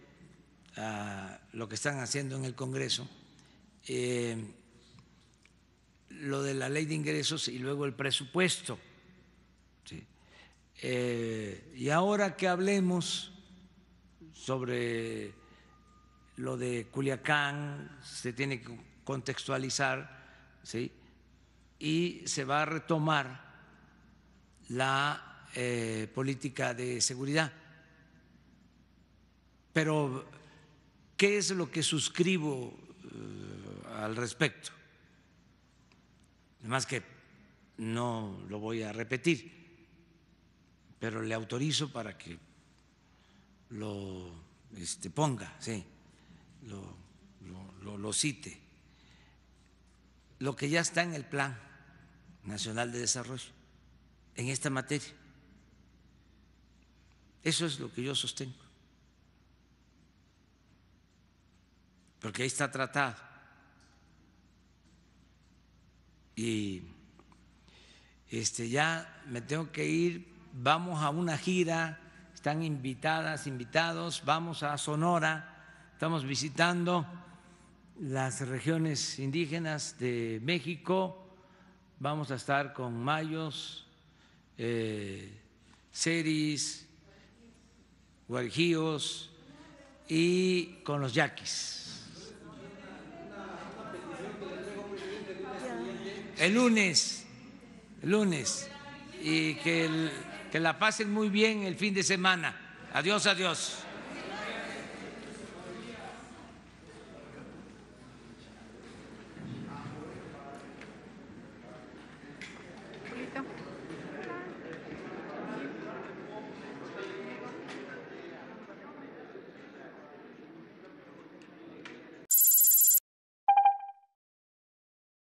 a lo que están haciendo en el Congreso. Eh, lo de la ley de ingresos y luego el presupuesto. Eh, y ahora que hablemos sobre lo de Culiacán, se tiene que contextualizar, ¿sí? y se va a retomar la eh, política de seguridad. Pero, ¿qué es lo que suscribo eh, al respecto? más que no lo voy a repetir, pero le autorizo para que lo este, ponga, sí, lo cite, lo que ya está en el Plan Nacional de Desarrollo en esta materia. Eso es lo que yo sostengo, porque ahí está tratado y este, ya me tengo que ir, vamos a una gira, están invitadas, invitados, vamos a Sonora, estamos visitando las regiones indígenas de México, vamos a estar con mayos, eh, seris, y con los yaquis. el lunes, el lunes, y que, que la pasen muy bien el fin de semana. Adiós, adiós.